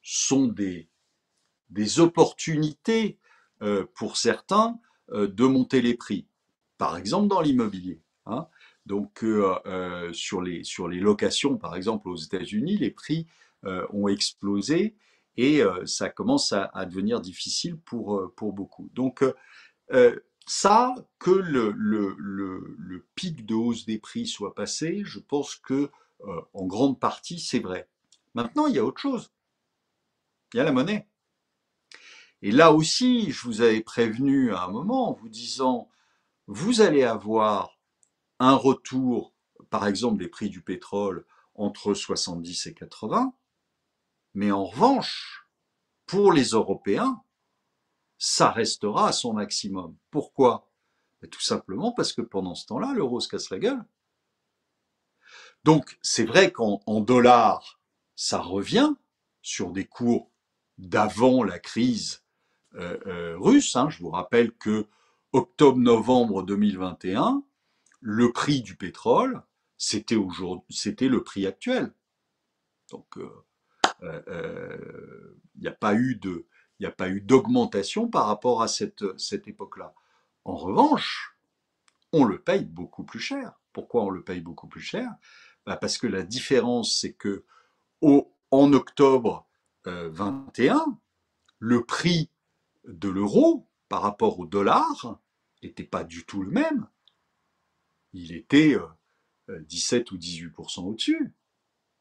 sont des, des opportunités euh, pour certains euh, de monter les prix, par exemple dans l'immobilier. Hein. Donc euh, sur, les, sur les locations, par exemple aux États-Unis, les prix ont explosé et ça commence à, devenir difficile pour, pour beaucoup. Donc ça, que le, le, le, pic de hausse des prix soit passé, je pense que en grande partie, c'est vrai. Maintenant, il y a autre chose. Il y a la monnaie. Et là aussi, je vous avais prévenu à un moment en vous disant, vous allez avoir un retour, par exemple, des prix du pétrole entre 70 et 80, mais en revanche, pour les Européens, ça restera à son maximum. Pourquoi ben, Tout simplement parce que pendant ce temps-là, l'euro se casse la gueule. Donc, c'est vrai qu'en dollars, ça revient sur des cours d'avant la crise euh, euh, russe. Hein. Je vous rappelle que octobre-novembre 2021, le prix du pétrole, c'était le prix actuel. Donc, il euh, n'y a pas eu de, il a pas eu d'augmentation par rapport à cette, cette époque-là. En revanche, on le paye beaucoup plus cher. Pourquoi on le paye beaucoup plus cher bah, Parce que la différence, c'est que en octobre 2021, 21, le prix de l'euro par rapport au dollar n'était pas du tout le même. Il était 17 euh, euh, ou 18% au-dessus.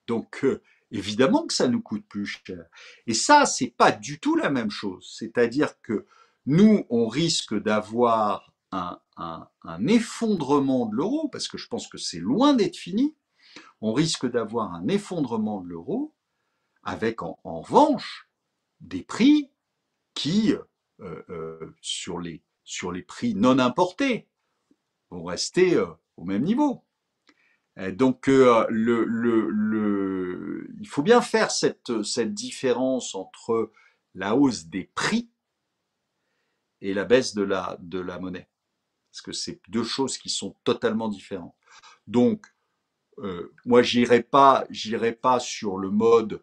Donc, euh, évidemment que ça nous coûte plus cher. Et ça, c'est pas du tout la même chose. C'est-à-dire que nous, on risque d'avoir un, effondrement de l'euro, parce que je pense que c'est loin d'être fini. On risque d'avoir un effondrement de l'euro, avec en, revanche des prix qui euh, euh, sur, les, sur les prix non importés vont rester euh, au même niveau. Donc, le, il faut bien faire cette, cette différence entre la hausse des prix et la baisse de la, de la monnaie. Parce que c'est deux choses qui sont totalement différentes. Donc, moi, j'irai pas, pas sur le mode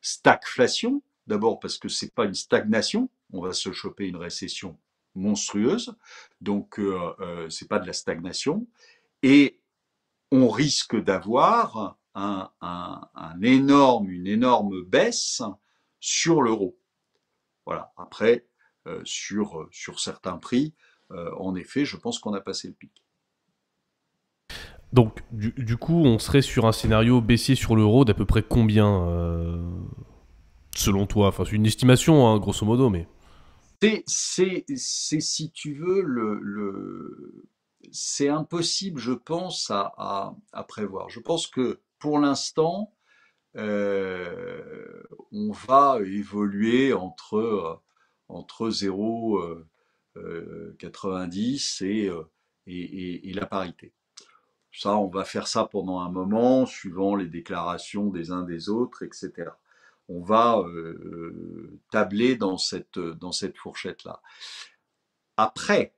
stagflation. D'abord parce que c'est pas une stagnation, on va se choper une récession monstrueuse. Donc, euh, euh, ce n'est pas de la stagnation. Et on risque d'avoir une énorme baisse sur l'euro. Voilà. Après, euh, sur, certains prix, en effet, je pense qu'on a passé le pic. Donc, du, coup, on serait sur un scénario baissier sur l'euro d'à peu près combien, selon toi Enfin, c'est une estimation, hein, grosso modo, mais... C'est, si tu veux, le, c'est impossible, je pense, à, prévoir. Je pense que pour l'instant, euh, on va évoluer entre, 0,90 euh, euh, et, et, et la parité. Ça, on va faire ça pendant un moment, suivant les déclarations des uns des autres, etc on va euh, tabler euh, dans cette, fourchette-là. Après,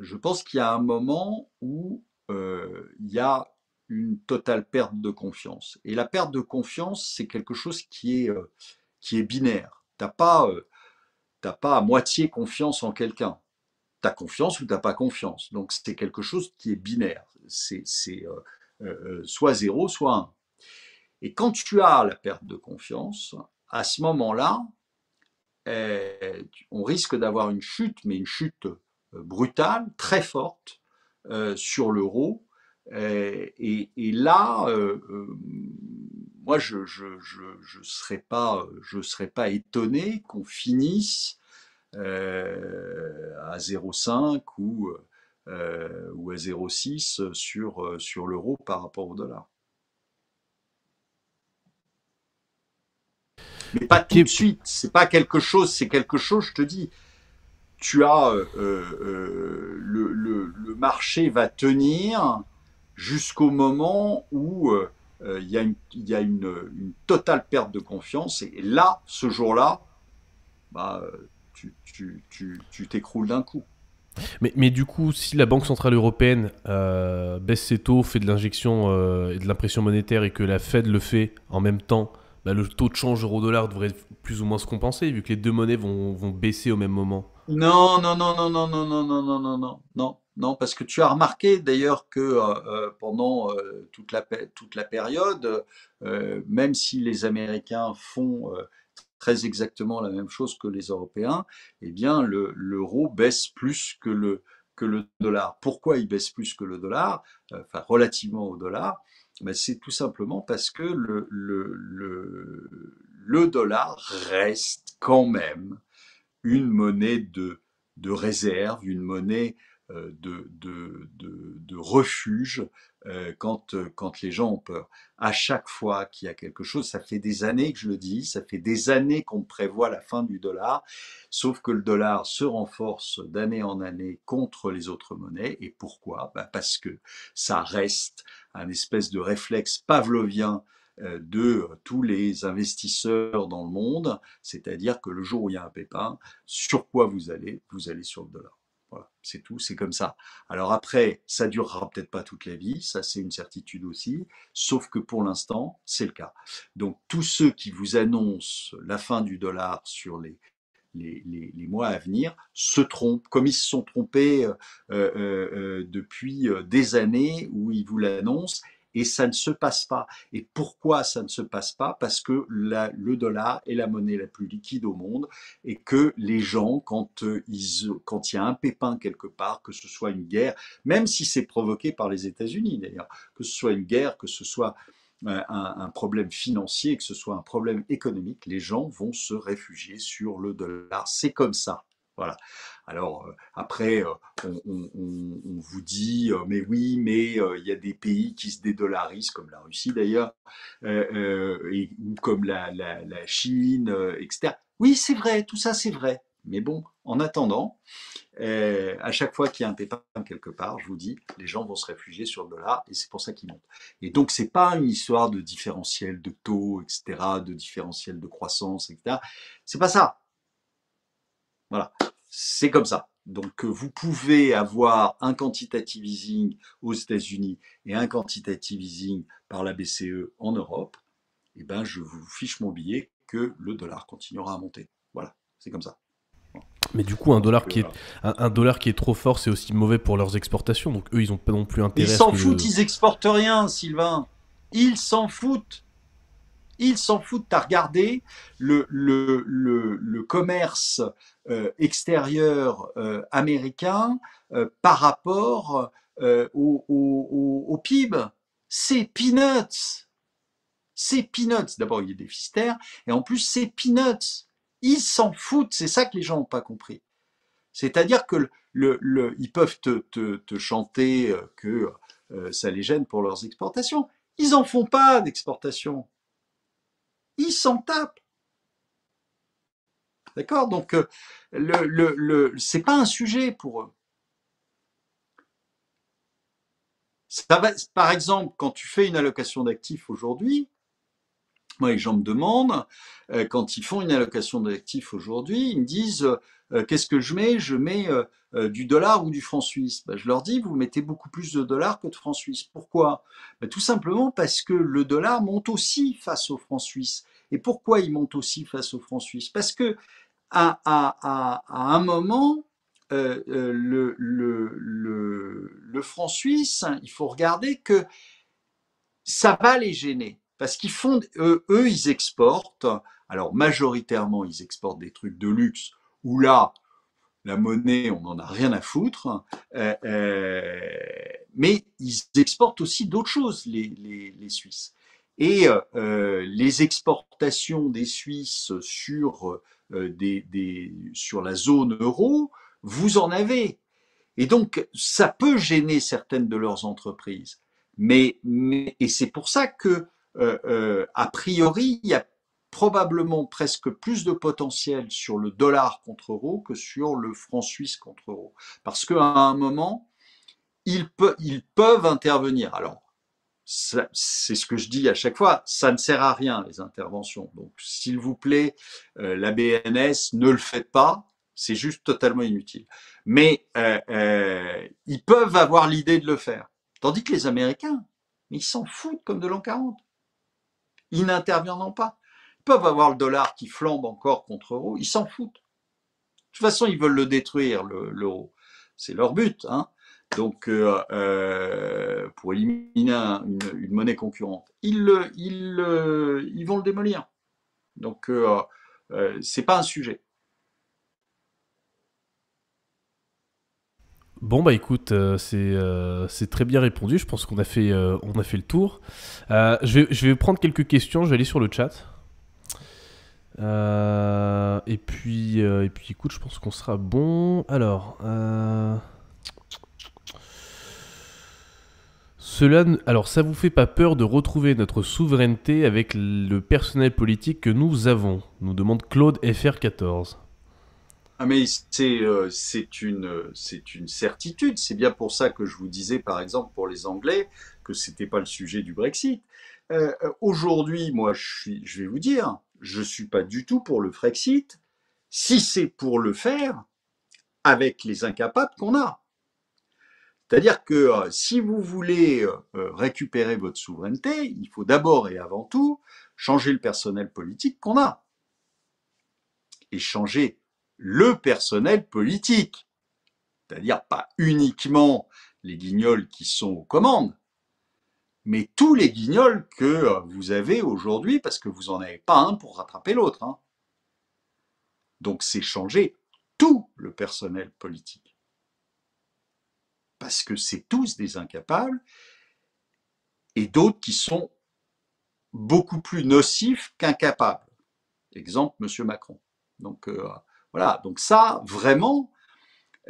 je pense qu'il y a un moment où euh, il y a une totale perte de confiance. Et la perte de confiance, c'est quelque chose qui est, binaire. Tu n'as pas, pas à moitié confiance en quelqu'un. Tu as confiance ou tu n'as pas confiance. Donc c'est quelque chose qui est binaire. C'est soit 0, soit 1. Et quand tu as la perte de confiance, à ce moment-là, eh, on risque d'avoir une chute, mais une chute euh, brutale, très forte, euh, sur l'euro. Eh, et, là, euh, moi, je ne je, je, serais, pas, étonné qu'on finisse à 0,5 ou, ou à 0,6 sur, sur l'euro par rapport au dollar. mais pas tout de suite. C'est pas quelque chose, c'est quelque chose, je te dis. Tu as euh, euh, le, marché va tenir jusqu'au moment où euh, il y a, une, totale perte de confiance. Et là, ce jour-là, bah, tu t'écroules d'un coup. Mais, du coup, si la Banque Centrale Européenne baisse ses taux, fait de l'injection et de l'impression monétaire et que la Fed le fait en même temps, le taux de change euro-dollar devrait plus ou moins se compenser, vu que les deux monnaies vont, vont baisser au même moment. Non, non, non, non, non, non, non, non, non, non, non, non, non, parce que tu as remarqué d'ailleurs que pendant toute, la, toute la période, même si les Américains font très exactement la même chose que les Européens, eh bien l'euro baisse plus que le, que le dollar. Pourquoi il baisse plus que le dollar, enfin relativement au dollar mais bah, C'est tout simplement parce que le, le, dollar reste quand même une monnaie de réserve, une monnaie euh, de, refuge euh, euh, quand, les gens ont peur. À chaque fois qu'il y a quelque chose, ça fait des années que je le dis, ça fait des années qu'on prévoit la fin du dollar, sauf que le dollar se renforce d'année en année contre les autres monnaies. Et pourquoi bah, Parce que ça reste un espèce de réflexe pavlovien de tous les investisseurs dans le monde, c'est-à-dire que le jour où il y a un pépin, sur quoi vous allez Vous allez sur le dollar c'est tout, c'est comme ça. Alors après, ça durera peut-être pas toute la vie, ça c'est une certitude aussi, sauf que pour l'instant, c'est le cas. Donc tous ceux qui vous annoncent la fin du dollar sur les, les, mois à venir se trompent, comme ils se sont trompés euh, euh, euh, depuis des années où ils vous l'annoncent et ça ne se passe pas. Et pourquoi ça ne se passe pas Parce que le dollar est la monnaie la plus liquide au monde et que les gens, euh, quand, il y a un pépin quelque part, que ce soit une guerre, même si c'est provoqué par les États-Unis d'ailleurs, que ce soit une guerre, que ce soit euh, un, un, problème financier, que ce soit un problème économique, les gens vont se réfugier sur le dollar. C'est comme ça. Voilà. Alors euh, après, euh, on, vous dit, euh, mais oui, mais il y a des pays qui se dédollarisent, comme la Russie d'ailleurs, ou comme la, Chine, etc. Oui, c'est vrai, tout ça c'est vrai. Mais bon, en attendant, à chaque fois qu'il y a un pépin quelque part, je vous dis, les gens vont se réfugier sur le dollar et c'est pour ça qu'ils monte. Et donc, ce n'est pas une histoire de différentiel de taux, etc., de différentiel de croissance, etc. C'est pas ça. Voilà c'est comme ça. Donc euh, vous pouvez avoir un quantitative easing aux États-Unis et un quantitative easing par la BCE en Europe. Eh ben je vous fiche mon billet que le dollar continuera à monter. Voilà, c'est comme ça. Mais du coup, un dollar, qui est, euh, un, dollar qui est trop fort, c'est aussi mauvais pour leurs exportations. Donc eux, ils n'ont pas non plus intérêt. Ils s'en foutent, ils exportent rien, Sylvain. Ils s'en foutent. Ils s'en foutent. à regardé le, le, commerce euh, extérieur euh, américain euh, par rapport au, PIB. C'est peanuts. C'est peanuts. D'abord, il y a des déficitaire. Et en plus, c'est peanuts. Ils s'en foutent. C'est ça que les gens n'ont pas compris. C'est-à-dire que le, ils peuvent te, te chanter que ça les gêne pour leurs exportations. Ils n'en font pas d'exportation. Ils s'en tapent. D'accord Donc, euh, le, le, pas un sujet pour eux. Ça par exemple, quand tu fais une allocation d'actifs aujourd'hui, moi, les gens me demandent, euh, quand ils font une allocation d'actifs aujourd'hui, ils me disent euh, qu'est-ce que je mets Je mets euh, du dollar ou du franc suisse. Ben, je leur dis, vous mettez beaucoup plus de dollars que de francs suisses. Pourquoi ben, Tout simplement parce que le dollar monte aussi face au franc suisse. Et pourquoi il monte aussi face au franc suisse Parce que à, un moment, le, le, le franc suisse, il faut regarder que ça va les gêner parce qu'ils font, eux, ils exportent, alors majoritairement, ils exportent des trucs de luxe, où là, la monnaie, on n'en a rien à foutre, euh, euh, mais ils exportent aussi d'autres choses, les, Suisses. Et euh, les exportations des Suisses sur, des, sur la zone euro, vous en avez. Et donc, ça peut gêner certaines de leurs entreprises. mais et c'est pour ça que euh, euh, a priori, il y a probablement presque plus de potentiel sur le dollar contre euro que sur le franc suisse contre euro. Parce qu'à un moment, ils, peuvent intervenir. Alors, c'est ce que je dis à chaque fois, ça ne sert à rien les interventions. Donc, s'il vous plaît, euh, la BNS, ne le fait pas, c'est juste totalement inutile. Mais ils peuvent avoir l'idée de le faire. Tandis que les Américains, ils s'en foutent comme de l'an 40 ils n'interviendront pas. Ils peuvent avoir le dollar qui flambe encore contre l'euro, ils s'en foutent. De toute façon, ils veulent le détruire, l'euro. C'est leur but. Hein. donc euh, euh, pour éliminer une, monnaie concurrente, ils, vont le démolir. Donc ce euh, c'est pas un sujet. Bon bah écoute, euh, euh, c'est très bien répondu. Je pense qu'on a fait euh, on a fait le tour. Je vais, prendre quelques questions. Je vais aller sur le chat. et puis et puis écoute, je pense qu'on sera bon. Alors. Cela, alors ça vous fait pas peur de retrouver notre souveraineté avec le personnel politique que nous avons Nous demande Claude FR14. Ah, mais c'est euh, une, une certitude, c'est bien pour ça que je vous disais par exemple pour les Anglais que ce n'était pas le sujet du Brexit. Euh, euh, aujourd'hui, moi je, vais vous dire, je ne suis pas du tout pour le Frexit si c'est pour le faire avec les incapables qu'on a. C'est-à-dire que si vous voulez récupérer votre souveraineté, il faut d'abord et avant tout changer le personnel politique qu'on a. Et changer le personnel politique, c'est-à-dire pas uniquement les guignols qui sont aux commandes, mais tous les guignols que euh, vous avez aujourd'hui, parce que vous n'en avez pas un pour rattraper l'autre. Hein. Donc c'est changer tout le personnel politique. Parce que c'est tous des incapables et d'autres qui sont beaucoup plus nocifs qu'incapables. Exemple, M. Macron. Donc euh, voilà, donc ça, vraiment,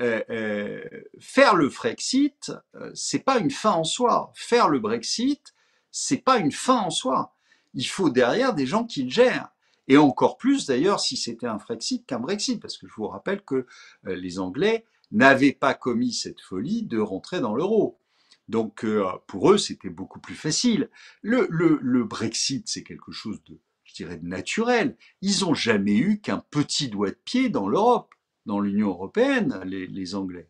euh, euh, faire le Frexit, euh, c'est pas une fin en soi. Faire le Brexit, c'est pas une fin en soi. Il faut derrière des gens qui le gèrent. Et encore plus d'ailleurs si c'était un Frexit qu'un Brexit, parce que je vous rappelle que les Anglais n'avaient pas commis cette folie de rentrer dans l'euro. Donc pour eux, c'était beaucoup plus facile. Le, le, le Brexit, c'est quelque chose de je dirais, de naturel. Ils n'ont jamais eu qu'un petit doigt de pied dans l'Europe, dans l'Union européenne, les, Anglais.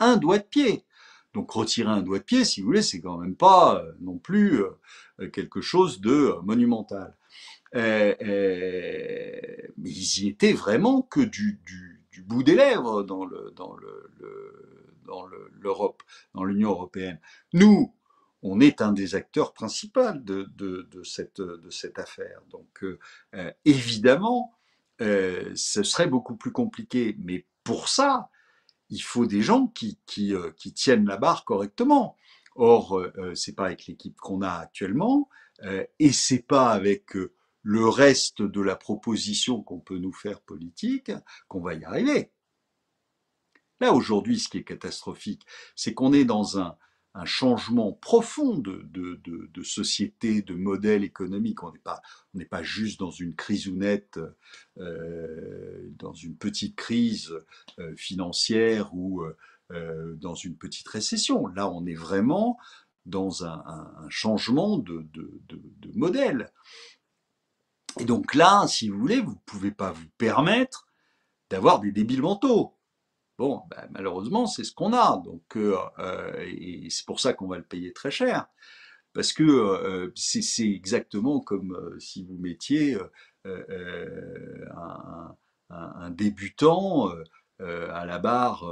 Un doigt de pied. Donc retirer un doigt de pied, si vous voulez, c'est quand même pas euh, non plus euh, euh, quelque chose de monumental. mais ils y étaient vraiment que du, bout des lèvres dans l'Europe, le, dans l'Union européenne. Nous, on est un des acteurs principaux de, cette, affaire. Donc euh, euh, évidemment, euh, ce serait beaucoup plus compliqué, mais pour ça, il faut des gens qui, qui tiennent la barre correctement. Or, c'est pas avec l'équipe qu'on a actuellement, et c'est pas avec le reste de la proposition qu'on peut nous faire politique qu'on va y arriver. Là, aujourd'hui, ce qui est catastrophique, c'est qu'on est dans un, un changement profond de, société, de modèle économique. On n'est pas, juste dans une crise euh, dans une petite crise euh, financière ou euh, dans une petite récession. Là, on est vraiment dans un, changement de, modèle. Et donc là, si vous voulez, vous ne pouvez pas vous permettre d'avoir du débiles mentaux. Bon, bah, malheureusement, c'est ce qu'on a. Donc, euh, euh, et c'est pour ça qu'on va le payer très cher. Parce que euh, c'est exactement comme si vous mettiez un, débutant à la barre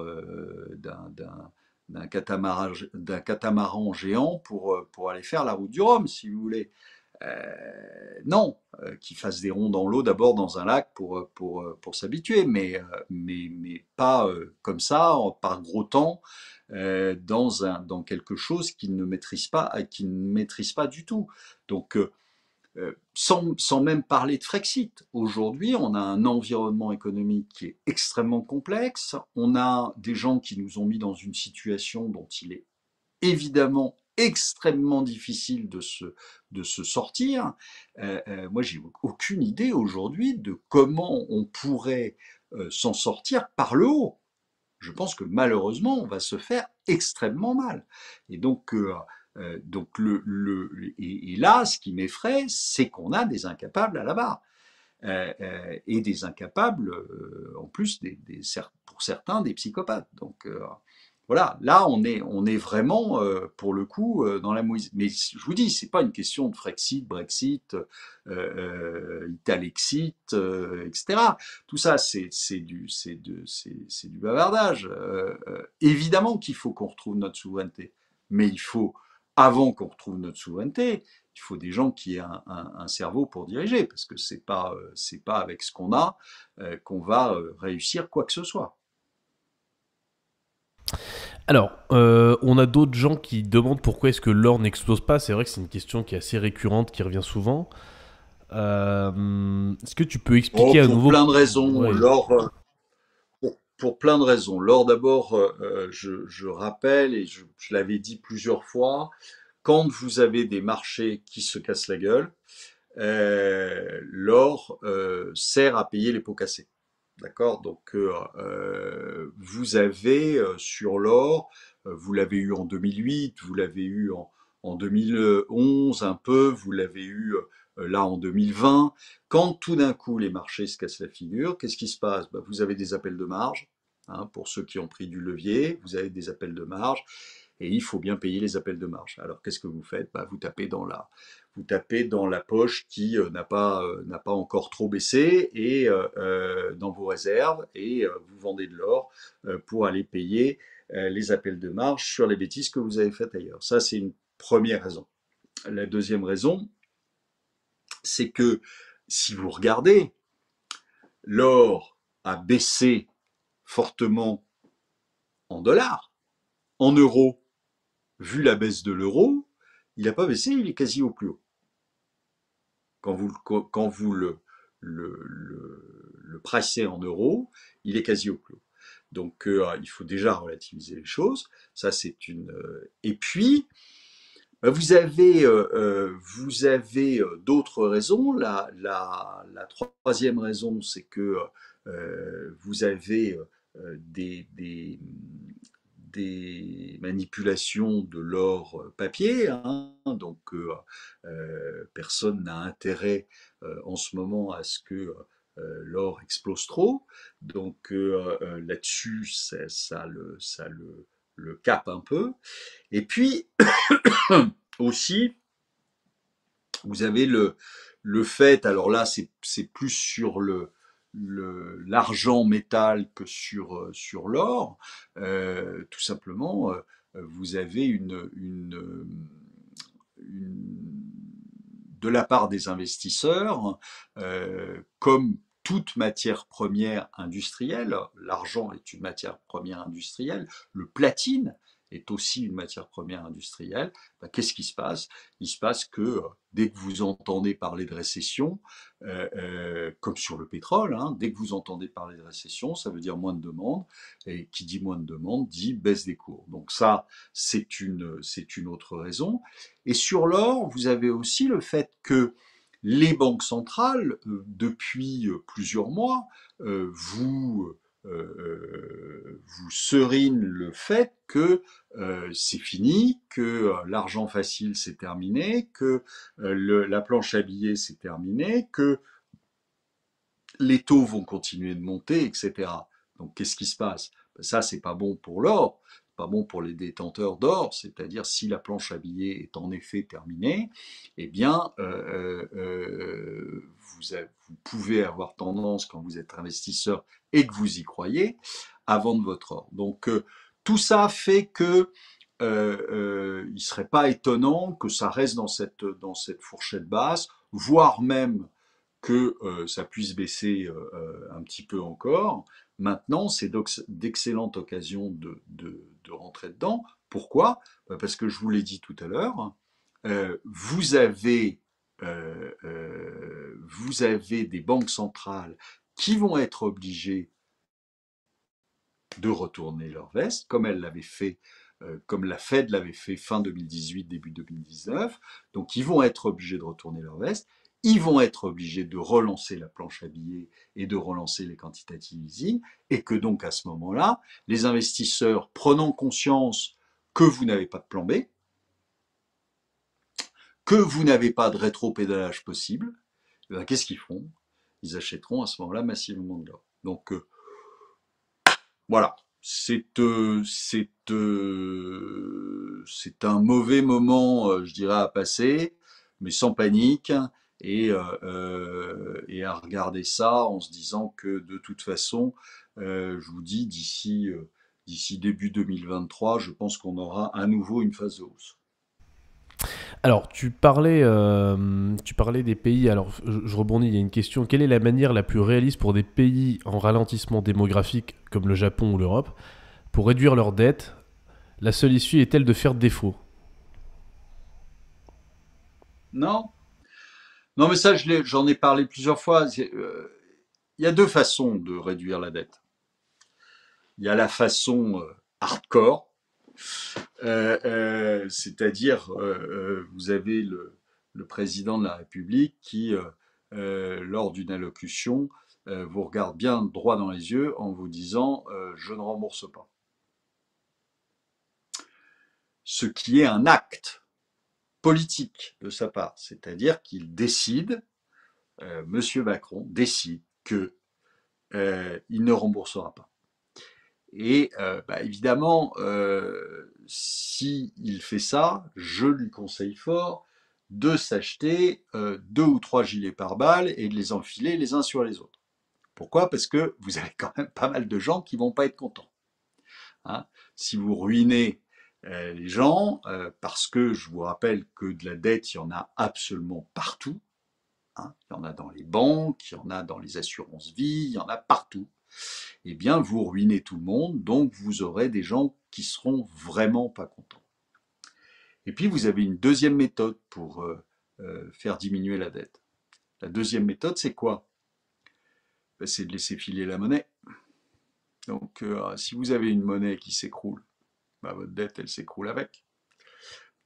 d'un d'un catamaran, catamaran, géant pour, pour aller faire la route du Rhum, si vous voulez. Euh, non, euh, qu'ils qui fasse des ronds dans l'eau d'abord dans un lac pour, euh, pour, s'habituer, mais, mais, mais, pas comme ça, par gros temps, dans, un, dans quelque chose qu'il ne maîtrise pas, ne maîtrise pas du tout. Donc, sans, sans, même parler de Frexit, aujourd'hui, on a un environnement économique qui est extrêmement complexe, on a des gens qui nous ont mis dans une situation dont il est évidemment extrêmement difficile de se, de se sortir. Euh, euh, moi, j'ai aucune idée aujourd'hui de comment on pourrait euh, s'en sortir par le haut. Je pense que malheureusement, on va se faire extrêmement mal. Et donc, donc le, le là, ce qui m'effraie, c'est qu'on a des incapables à la barre. et des incapables, en plus, des, des, pour certains, des psychopathes. Donc, voilà, là, on est, on est vraiment, euh, pour le coup, euh, dans la mouise. Mais je vous dis, c'est pas une question de Frexit, Brexit, euh, euh Italexit, etc. Tout ça, c'est du, de, c'est du bavardage. évidemment qu'il faut qu'on retrouve notre souveraineté. Mais il faut, avant qu'on retrouve notre souveraineté, il faut des gens qui aient un, cerveau pour diriger, parce que c'est pas, pas avec ce qu'on a qu'on va réussir quoi que ce soit. Alors, euh, on a d'autres gens qui demandent pourquoi est-ce que l'or n'explose pas. C'est vrai que c'est une question qui est assez récurrente, qui revient souvent. Euh, est-ce que tu peux expliquer oh, à nouveau Pour plein de raisons. L'or, euh, pour, plein de raisons. L'or, d'abord, je, rappelle, et je l'avais dit plusieurs fois, quand vous avez des marchés qui se cassent la gueule, l'or sert à payer les pots cassés. D'accord Donc, euh, euh, vous avez euh, sur l'or, vous l'avez eu en 2008, vous l'avez eu en, 2011 un peu, vous l'avez eu là en 2020. Quand tout d'un coup les marchés se cassent la figure, qu'est-ce qui se passe bah, Vous avez des appels de marge, hein, pour ceux qui ont pris du levier, vous avez des appels de marge, et il faut bien payer les appels de marge. Alors qu'est-ce que vous faites bah, Vous tapez dans la, vous tapez dans la poche qui euh, n'a pas, euh, n'a pas encore trop baissé et euh, dans vos réserves et vous vendez de l'or pour aller payer les appels de marge sur les bêtises que vous avez faites ailleurs. Ça, c'est une première raison. La deuxième raison, c'est que si vous regardez, l'or a baissé fortement en dollars, en euros. Vu la baisse de l'euro, il n'a pas baissé, il est quasi au plus haut. Quand vous, quand vous le, le, le, pricez en euros, il est quasi au plus haut. Donc euh, il faut déjà relativiser les choses. Ça c'est une. Euh, et puis euh, vous avez, vous avez d'autres raisons. La, la, la, troisième raison, c'est que vous avez des, des manipulations de l'or euh, papier. Hein. donc, euh, euh, personne n'a intérêt en ce moment à ce que l'or explose trop. Donc, là-dessus, ça, ça, le, ça le, cap un peu. Et puis, <coughs> aussi, vous avez le, le fait, alors là, c'est plus sur le l'argent métal que sur, euh, sur l'or, euh, tout simplement, euh, vous avez une, de la part des investisseurs, comme toute matière première industrielle, l'argent est une matière première industrielle, le platine est aussi une matière première industrielle, bah, qu'est-ce qui se passe Il se passe que euh, dès que vous entendez parler de récession, euh, euh, comme sur le pétrole, hein, dès que vous entendez parler de récession, ça veut dire moins de demande, et qui dit moins de demande dit baisse des cours. Donc ça, c'est une, c'est une autre raison. Et sur l'or, vous avez aussi le fait que les banques centrales, depuis plusieurs mois, vous euh, euh, vous serine le fait que euh, c'est fini, que l'argent facile c'est terminé, que la planche à billets c'est terminé, que les taux vont continuer de monter, etc. Donc qu'est-ce qui se passe ben, Ça c'est pas bon pour l'or, pas bon pour les détenteurs d'or, c'est-à-dire si la planche à billets est en effet terminée, eh bien, euh, euh, euh, vous, pouvez avoir tendance, quand vous êtes investisseur et que vous y croyez, à vendre votre or. Donc, tout ça fait que il ne serait pas étonnant que ça reste dans cette, dans cette fourchette basse, voire même que ça puisse baisser un petit peu encore. Maintenant, c'est d'excellentes occasions de, de rentrer dedans. Pourquoi bah, Parce que je vous l'ai dit tout à l'heure, euh, vous, avez, euh, euh, vous avez des banques centrales qui vont être obligées de retourner leur veste, comme elle l'avait fait, comme la Fed l'avait fait fin 2018, début 2019. Donc, ils vont être obligés de retourner leur veste ils vont être obligés de relancer la planche à billets et de relancer les quantitative easing, et que donc à ce moment-là, les investisseurs prenant conscience que vous n'avez pas de plan B, que vous n'avez pas de rétro-pédalage possible, eh ben, qu'est-ce qu'ils font Ils achèteront à ce moment-là massivement de l'or. Donc euh, voilà, c'est euh, euh, c'est un mauvais moment, je dirais, à passer, mais sans panique et, euh, euh, et, à regarder ça en se disant que de toute façon, euh, je vous dis, d'ici début 2023, je pense qu'on aura à nouveau une phase de hausse. Alors, tu parlais, tu parlais des pays. Alors, je, je, rebondis, il y a une question. Quelle est la manière la plus réaliste pour des pays en ralentissement démographique, comme le Japon ou l'Europe, pour réduire leur dette La seule issue est-elle de faire défaut Non, non, mais ça, j'en ai, parlé plusieurs fois. Euh, il y a deux façons de réduire la dette. Il y a la façon euh, hardcore, euh, c'est-à-dire vous avez le, président de la République qui, lors d'une allocution, vous regarde bien droit dans les yeux en vous disant je ne rembourse pas ». Ce qui est un acte politique de sa part, c'est-à-dire qu'il décide, euh, Monsieur Macron décide que euh, il ne remboursera pas. Et euh, bah, évidemment, s'il euh, si fait ça, je lui conseille fort de s'acheter deux ou trois gilets par balles et de les enfiler les uns sur les autres. Pourquoi Parce que vous avez quand même pas mal de gens qui vont pas être contents. Hein si vous ruinez euh, les gens, euh, parce que je vous rappelle que de la dette, il y en a absolument partout. Hein. il y en a dans les banques, il y en a dans les assurances-vie, il y en a partout. Eh bien, vous ruinez tout le monde, donc vous aurez des gens qui seront vraiment pas contents. Et puis, vous avez une deuxième méthode pour euh, faire diminuer la dette. La deuxième méthode, c'est quoi ben, C'est de laisser filer la monnaie. Donc, si vous avez une monnaie qui s'écroule, bah, votre dette, elle s'écroule avec.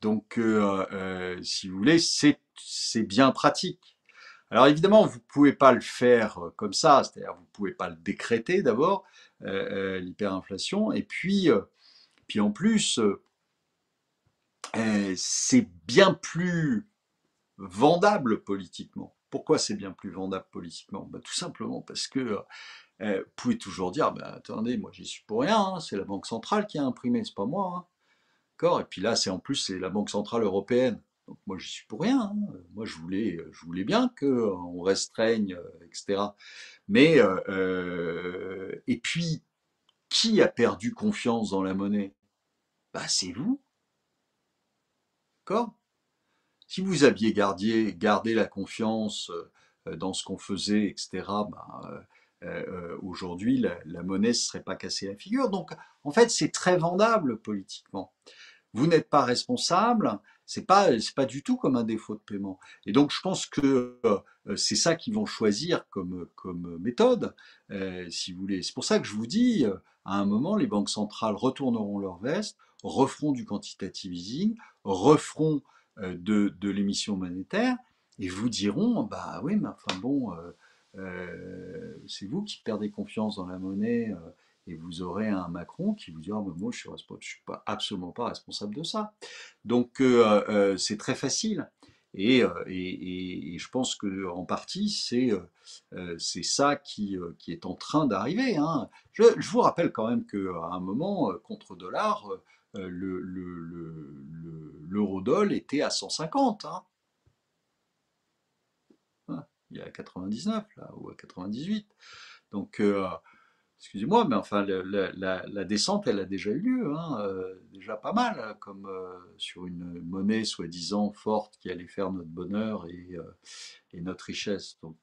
Donc, euh, euh, si vous voulez, c'est bien pratique. Alors évidemment, vous ne pouvez pas le faire euh, comme ça, c'est-à-dire vous ne pouvez pas le décréter d'abord, l'hyperinflation, et puis, puis en plus, c'est bien plus vendable politiquement. Pourquoi c'est bien plus vendable politiquement bah, Tout simplement parce que euh, vous pouvez toujours dire, bah, attendez, moi j'y suis pour rien, hein, c'est la Banque Centrale qui a imprimé, c'est pas moi. Hein. Et puis là, c'est en plus, c'est la Banque Centrale Européenne. Donc moi, j'y suis pour rien. Hein. Euh, moi, je voulais, euh, je voulais bien qu'on restreigne, etc. Mais, et puis, qui a perdu confiance dans la monnaie Bah, c'est vous. D'accord Si vous aviez gardé, la confiance dans ce qu'on faisait, etc., euh, euh, aujourd'hui, la, monnaie ne serait pas cassée la figure. Donc, en fait, c'est très vendable politiquement. Vous n'êtes pas responsable, c'est pas c'est pas du tout comme un défaut de paiement. Et donc, je pense que euh, c'est ça qu'ils vont choisir comme comme méthode, si vous voulez. C'est pour ça que je vous dis, à un moment, les banques centrales retourneront leur veste, referont du quantitative easing, referont de, de l'émission monétaire, et vous diront, bah oui, mais enfin bon euh, c'est vous qui perdez confiance dans la monnaie euh, et vous aurez un Macron qui vous dira moi je ne suis, pas absolument pas responsable de ça. Donc euh, c'est très facile. Et, je pense que en partie c'est ça qui, qui est en train d'arriver. Hein. Je, vous rappelle quand même qu'à un moment contre dollar leuro le, était à 150 à 99 là, ou à 98. Donc, euh, excusez-moi, mais enfin, la, descente, elle a déjà eu lieu, hein, euh, déjà pas mal, comme euh, sur une monnaie soi-disant forte qui allait faire notre bonheur et, notre richesse. Donc,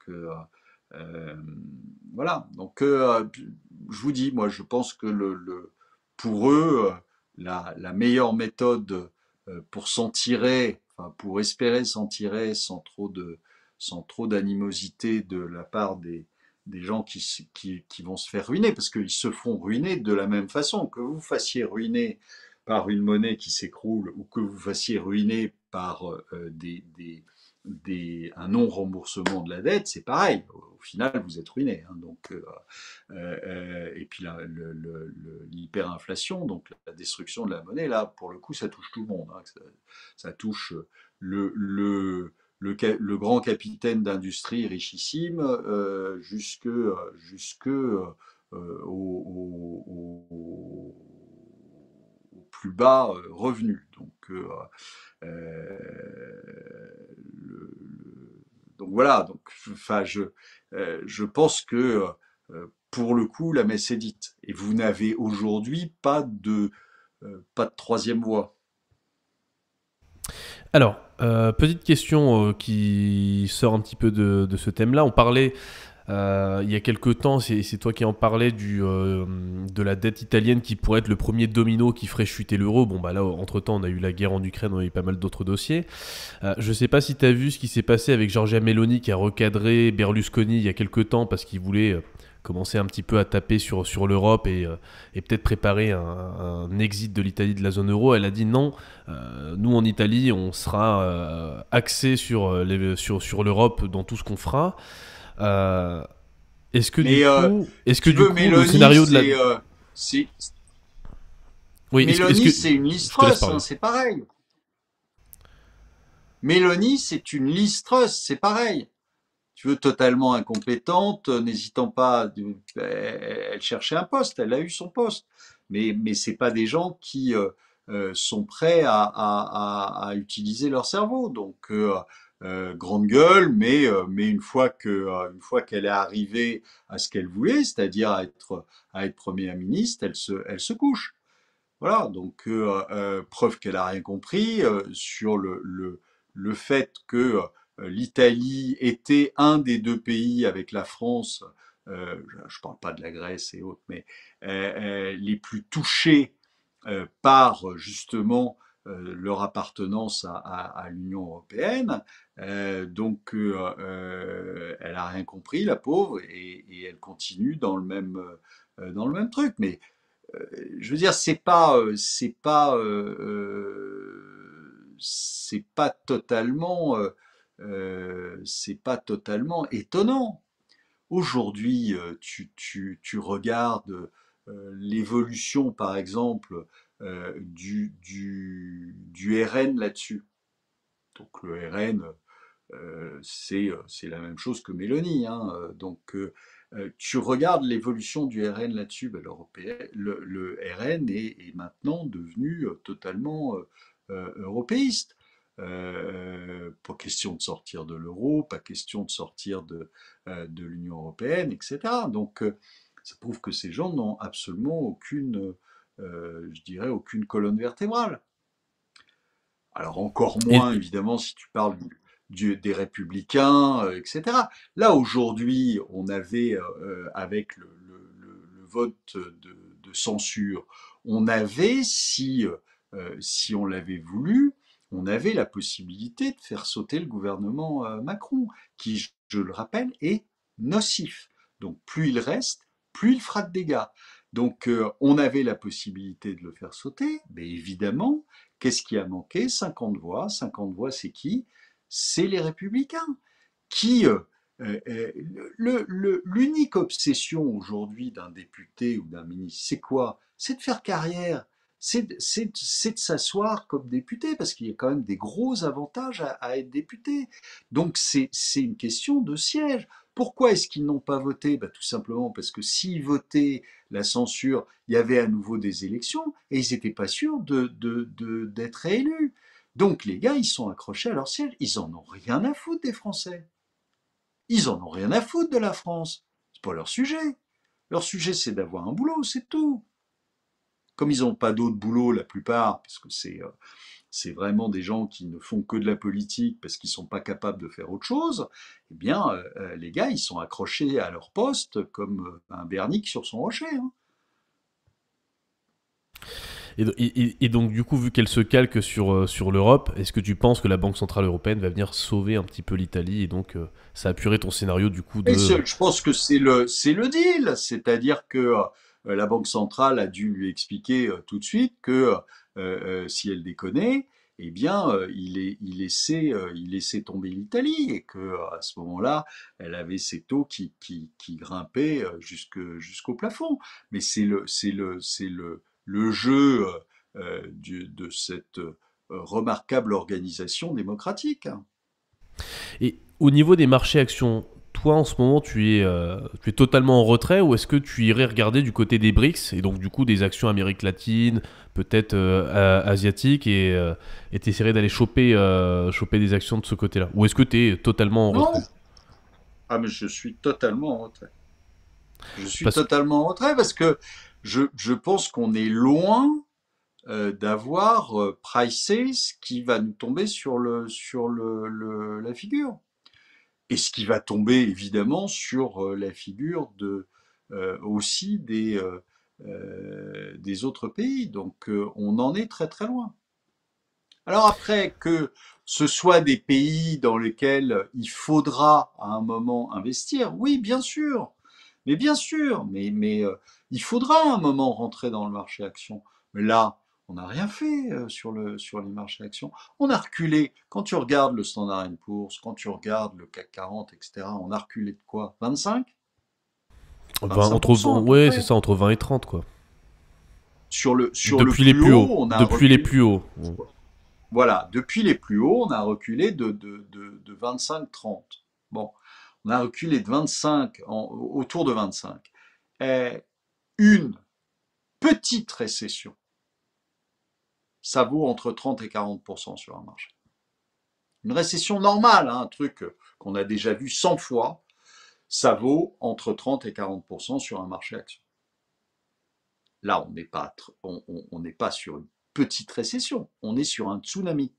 voilà. Donc, je vous dis, moi, je pense que le, pour eux, la, la meilleure méthode pour s'en tirer, enfin, pour espérer s'en tirer sans trop de, sans trop d'animosité de la part des, des gens qui, qui, vont se faire ruiner, parce qu'ils se font ruiner de la même façon. Que vous fassiez ruiner par une monnaie qui s'écroule ou que vous fassiez ruiner par euh, des, des, un non-remboursement de la dette, c'est pareil. Au, final, vous êtes ruiné. Hein. donc, euh, euh, et puis l'hyperinflation, donc la destruction de la monnaie, là, pour le coup, ça touche tout le monde. Hein. ça, touche le le, grand capitaine d'industrie richissime euh, jusque, jusque euh, au, plus bas euh, revenu. Donc, donc voilà, donc, je, je pense que pour le coup, la messe est dite. Et vous n'avez aujourd'hui pas pas de troisième voie. Alors, euh, petite question euh, qui sort un petit peu de, ce thème-là. On parlait euh, il y a quelques temps, c'est toi qui en parlais, du, de la dette italienne qui pourrait être le premier domino qui ferait chuter l'euro. Bon, bah là, entre-temps, on a eu la guerre en Ukraine, on a eu pas mal d'autres dossiers. je ne sais pas si tu as vu ce qui s'est passé avec Giorgia Meloni qui a recadré Berlusconi il y a quelques temps parce qu'il voulait commencer un petit peu à taper sur, sur l'Europe et, euh, et peut-être préparer un, exit de l'Italie de la zone euro. Elle a dit non, euh, nous en Italie, on sera euh, axé sur, les, sur, sur l'Europe dans tout ce qu'on fera. est-ce que du coup, est-ce que du coup, le scénario de la... Si. oui, Mélanie, c'est une listreuse, hein, c'est pareil. Mélanie, c'est une listreuse, c'est pareil totalement incompétente, euh, n'hésitant pas, euh, elle cherchait un poste, elle a eu son poste. Mais, mais c'est pas des gens qui euh, sont prêts à, à, utiliser leur cerveau. Donc, grande gueule, mais, mais une fois que une fois qu'elle est arrivée à ce qu'elle voulait, c'est-à-dire à être, à être première ministre, elle se, elle se couche. Voilà, donc preuve qu'elle a rien compris sur le, le, le fait que euh, l'Italie était un des deux pays avec la France, euh, je ne parle pas de la Grèce et autres, mais euh, les plus touchés par justement leur appartenance à, l'Union européenne. donc elle a rien compris, la pauvre, et, et, elle continue dans le même, dans le même truc. Mais je veux dire, c'est pas, c'est pas, c'est pas totalement euh, c'est pas totalement étonnant. Aujourd'hui, euh, tu, regardes euh, l'évolution, par exemple, du, RN là-dessus. Donc le RN, c'est la même chose que Mélanie. Hein. donc tu regardes l'évolution du RN là-dessus. Ben, le, RN est, maintenant devenu totalement européiste. Euh, pas question de sortir de l'euro, pas question de sortir de, euh, de l'Union européenne, etc. Donc euh, ça prouve que ces gens n'ont absolument aucune, je dirais, aucune colonne vertébrale. Alors encore moins, évidemment, si tu parles des républicains, etc. Là, aujourd'hui, on avait, avec le, vote de, de, censure, on avait, si, si on l'avait voulu, on avait la possibilité de faire sauter le gouvernement euh, Macron, qui, je le rappelle, est nocif. Donc plus il reste, plus il fera de dégâts. Donc euh, on avait la possibilité de le faire sauter, mais évidemment, qu'est-ce qui a manqué 50 voix. 50 voix, c'est qui C'est les républicains, qui... Euh, l'unique obsession aujourd'hui d'un député ou d'un ministre, c'est quoi C'est de faire carrière, c'est de s'asseoir comme député, parce qu'il y a quand même des gros avantages à, être député. Donc c'est une question de siège. Pourquoi est-ce qu'ils n'ont pas voté bah, Tout simplement parce que s'ils votaient la censure, il y avait à nouveau des élections et ils n'étaient pas sûrs d'être de, réélus. Donc les gars, ils sont accrochés à leur siège. Ils n'en ont rien à foutre des Français. Ils n'en ont rien à foutre de la France. n'est pas leur sujet. Leur sujet, c'est d'avoir un boulot, c'est tout. Comme ils n'ont pas d'autre boulot, la plupart, parce que c'est euh, c'est vraiment des gens qui ne font que de la politique parce qu'ils ne sont pas capables de faire autre chose, eh bien, euh, euh, les gars, ils sont accrochés à leur poste comme un bernic sur son rocher. Hein. Et, donc, du coup, vu qu'elle se calque sur, sur l'Europe, est-ce que tu penses que la Banque Centrale Européenne va venir sauver un petit peu l'Italie Et donc, ça a puré ton scénario, du coup, de... Je pense que c'est le, le deal, c'est-à-dire que euh, la Banque centrale a dû lui expliquer euh, tout de suite que euh, si elle déconnait, eh bien, il, est, il, laissait, il tomber l'Italie et que à ce moment-là, elle avait ses taux qui, qui, grimpaient jusqu'au plafond. Mais c'est le, le, le jeu de cette remarquable organisation démocratique. Hein. Et au niveau des marchés actions, toi en ce moment euh, tu es, totalement en retrait ou est-ce que tu irais regarder du côté des BRICS et donc du coup des actions Amérique latine, peut-être euh, asiatiques et euh, t'essaierais d'aller euh, choper, des actions de ce côté-là Ou est-ce que tu es totalement en retrait Ah mais je suis totalement en retrait. Je suis parce... totalement en retrait parce que je, pense qu'on est loin d'avoir pricé ce qui va nous tomber sur, la figure et ce qui va tomber évidemment sur euh, la figure de, euh, aussi des, euh, des autres pays. Donc on en est très très loin. Alors après, que ce soit des pays dans lesquels il faudra à un moment investir, oui, bien sûr, mais bien sûr, mais, mais il faudra à un moment rentrer dans le marché action. Là, on n'a rien fait euh, sur, les marchés d'action. On a reculé. Quand tu regardes le Standard Poor's, quand tu regardes le CAC 40, etc., on a reculé de quoi 25 Oui, c'est ça, entre 20 et 30, quoi. Sur le, depuis les plus hauts, a Voilà, depuis les plus hauts, on a reculé de, 25-30. Bon, on a reculé de 25, autour de 25. Et une petite récession ça vaut entre 30 et 40 sur un marché. Une récession normale, hein, un truc qu'on a déjà vu 100 fois, ça vaut entre 30 et 40 sur un marché action. Là, on n'est pas, on, pas sur une petite récession, on est sur un tsunami.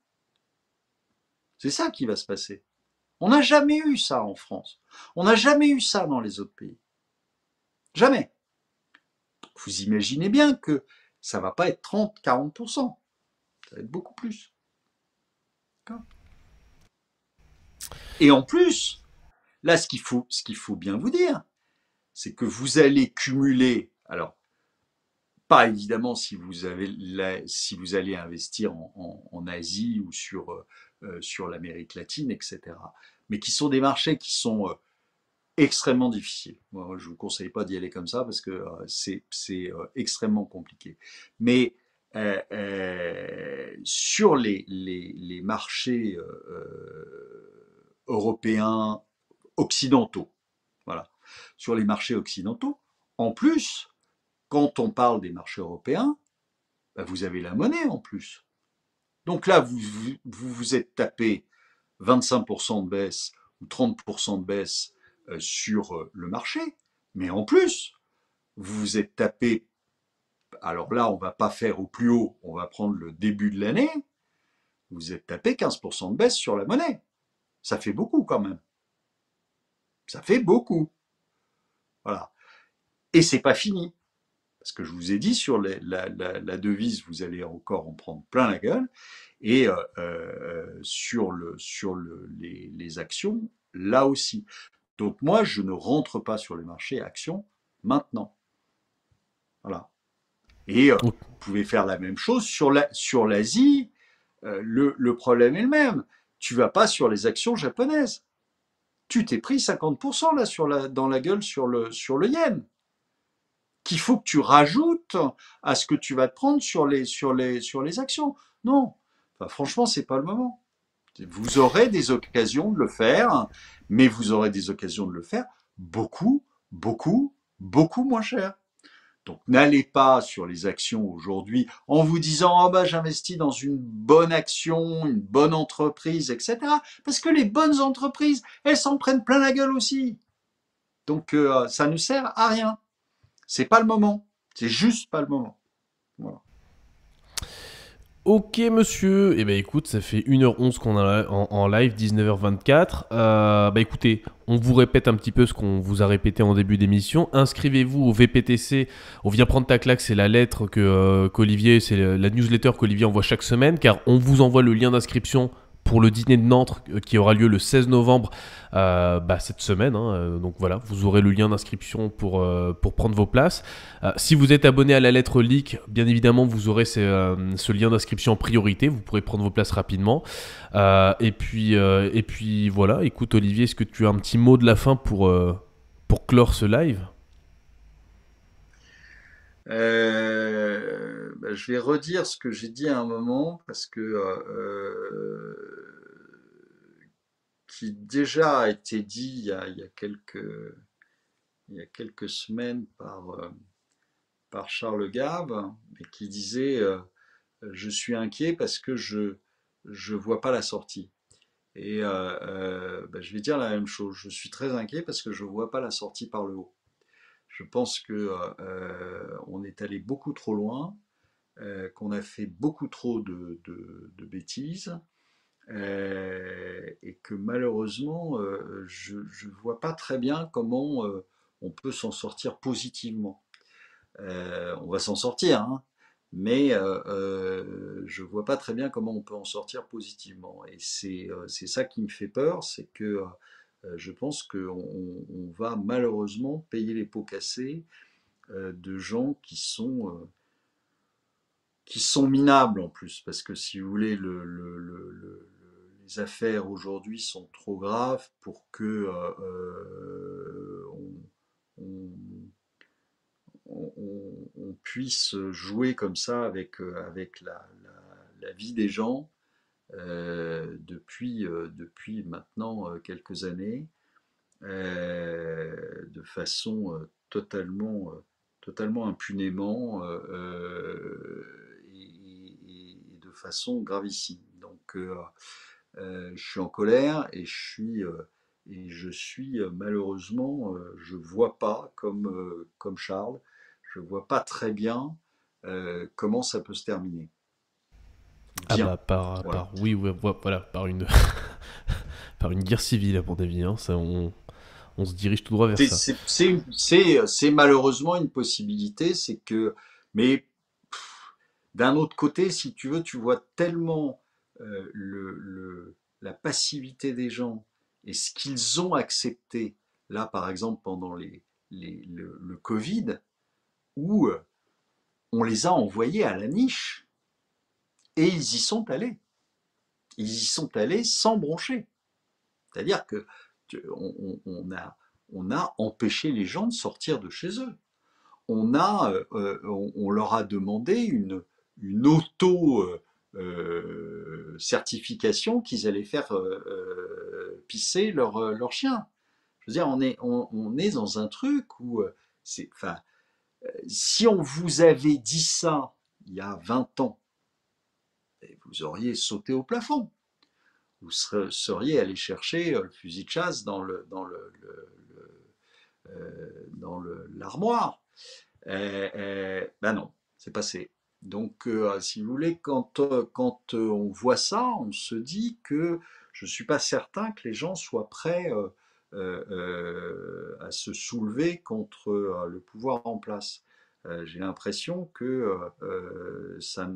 C'est ça qui va se passer. On n'a jamais eu ça en France. On n'a jamais eu ça dans les autres pays. Jamais. Vous imaginez bien que ça ne va pas être 30-40%. Ça être beaucoup plus. Et en plus, là, ce qu'il faut, ce qu'il faut bien vous dire, c'est que vous allez cumuler. Alors, pas évidemment si vous, avez la, si vous allez investir en, Asie ou sur, euh, euh, sur l'Amérique latine, etc. Mais qui sont des marchés qui sont euh, extrêmement difficiles. Moi, je vous conseille pas d'y aller comme ça parce que c'est extrêmement compliqué. Mais euh, euh, sur les, marchés euh, européens occidentaux, voilà, sur les marchés occidentaux, en plus, quand on parle des marchés européens, bah, vous avez la monnaie en plus. Donc là, vous vous, vous êtes tapé 25% de baisse ou 30% de baisse sur le marché, mais en plus, vous vous êtes tapé alors là, on ne va pas faire au plus haut, on va prendre le début de l'année, vous êtes tapé 15% de baisse sur la monnaie. Ça fait beaucoup quand même. Ça fait beaucoup. Voilà. Et c'est pas fini. Parce que je vous ai dit, sur la, devise, vous allez encore en prendre plein la gueule. Et euh, euh, sur, les, les actions, là aussi. Donc moi, je ne rentre pas sur les marchés actions maintenant. Voilà. Et euh, vous pouvez faire la même chose sur l'Asie. sur l'Asie. Euh, le, problème est le même. Tu vas pas sur les actions japonaises. Tu t'es pris 50% là sur la, dans la gueule sur le, sur le yen qu'il faut que tu rajoutes à ce que tu vas te prendre sur les, sur les, sur les actions. Non, franchement, franchement, c'est pas le moment. Vous aurez des occasions de le faire, mais vous aurez des occasions de le faire beaucoup, beaucoup, beaucoup moins cher. Donc n'allez pas sur les actions aujourd'hui en vous disant ⁇ Oh bah, j'investis dans une bonne action, une bonne entreprise, etc. ⁇ Parce que les bonnes entreprises, elles s'en prennent plein la gueule aussi. Donc euh, ça ne sert à rien. C'est pas le moment. C'est juste pas le moment. Ok monsieur, et eh ben écoute, ça fait 1h11 qu'on est en, live, 19h24. Euh, bah écoutez, on vous répète un petit peu ce qu'on vous a répété en début d'émission. Inscrivez-vous au VPTC, on vient prendre ta claque, c'est la lettre que euh, c'est la newsletter qu'Olivier envoie chaque semaine, car on vous envoie le lien d'inscription pour le dîner de Nantes euh, qui aura lieu le 16 novembre euh, bah, cette semaine. Hein, euh, donc voilà, vous aurez le lien d'inscription pour, pour prendre vos places. si vous êtes abonné à la lettre leak, bien évidemment, vous aurez ce lien d'inscription en priorité. Vous pourrez prendre vos places rapidement. et, puis, et puis voilà, écoute Olivier, est-ce que tu as un petit mot de la fin pour, pour clore ce live euh, ben, je vais redire ce que j'ai dit à un moment parce que euh, qui déjà a été dit il y a, quelques il y quelques semaines par euh, par Charles Gave et qui disait je suis inquiet parce que je je vois pas la sortie et ben, je vais dire la même chose je suis très inquiet parce que je vois pas la sortie par le haut je pense que euh, on est allé beaucoup trop loin, euh, qu'on a fait beaucoup trop de, bêtises, euh, et que malheureusement, je ne vois pas très bien comment on peut s'en sortir positivement. on va s'en sortir, hein, mais je ne vois pas très bien comment on peut en sortir positivement. Et c'est ça qui me fait peur, c'est que euh, je pense qu'on va malheureusement payer les pots cassés euh, de gens euh, qui sont minables en plus, parce que si vous voulez, les affaires aujourd'hui sont trop graves pour que on, puisse jouer comme ça avec, la vie des gens euh, depuis, euh, depuis maintenant euh, quelques années de façon totalement, totalement impunément et, de façon gravissime. Donc je suis en colère et je suis et je suis malheureusement, je ne vois pas comme, comme Charles, je ne vois pas très bien comment ça peut se terminer. Ah bah, par, oui, voilà, par une, <laughs> par une guerre civile à mon avis. Hein, on, se dirige tout droit vers ça. C'est malheureusement une possibilité, c'est que, mais d'un autre côté, si tu veux, tu vois tellement euh, le, la passivité des gens et ce qu'ils ont accepté, là par exemple pendant les, le Covid, où euh, on les a envoyés à la niche. Et ils y sont allés. Ils y sont allés sans broncher. C'est-à-dire que on, a, on, a, empêché les gens de sortir de chez eux. On, a, euh, euh, on, leur a demandé une, une auto-certification euh, qu'ils allaient faire pisser leur, leur, chien. Je veux dire, on est, on, est dans un truc où, c'est, enfin, si on vous avait dit ça il y a 20 ans, vous auriez sauté au plafond. Vous seriez allé chercher euh, le fusil de chasse dans le dans le, euh, l'armoire. Eh, eh, ben non, c'est passé. Donc, euh, si vous voulez, quand, quand on voit ça, on se dit que je ne suis pas certain que les gens soient prêts à se soulever contre le pouvoir en place. J'ai l'impression que ça,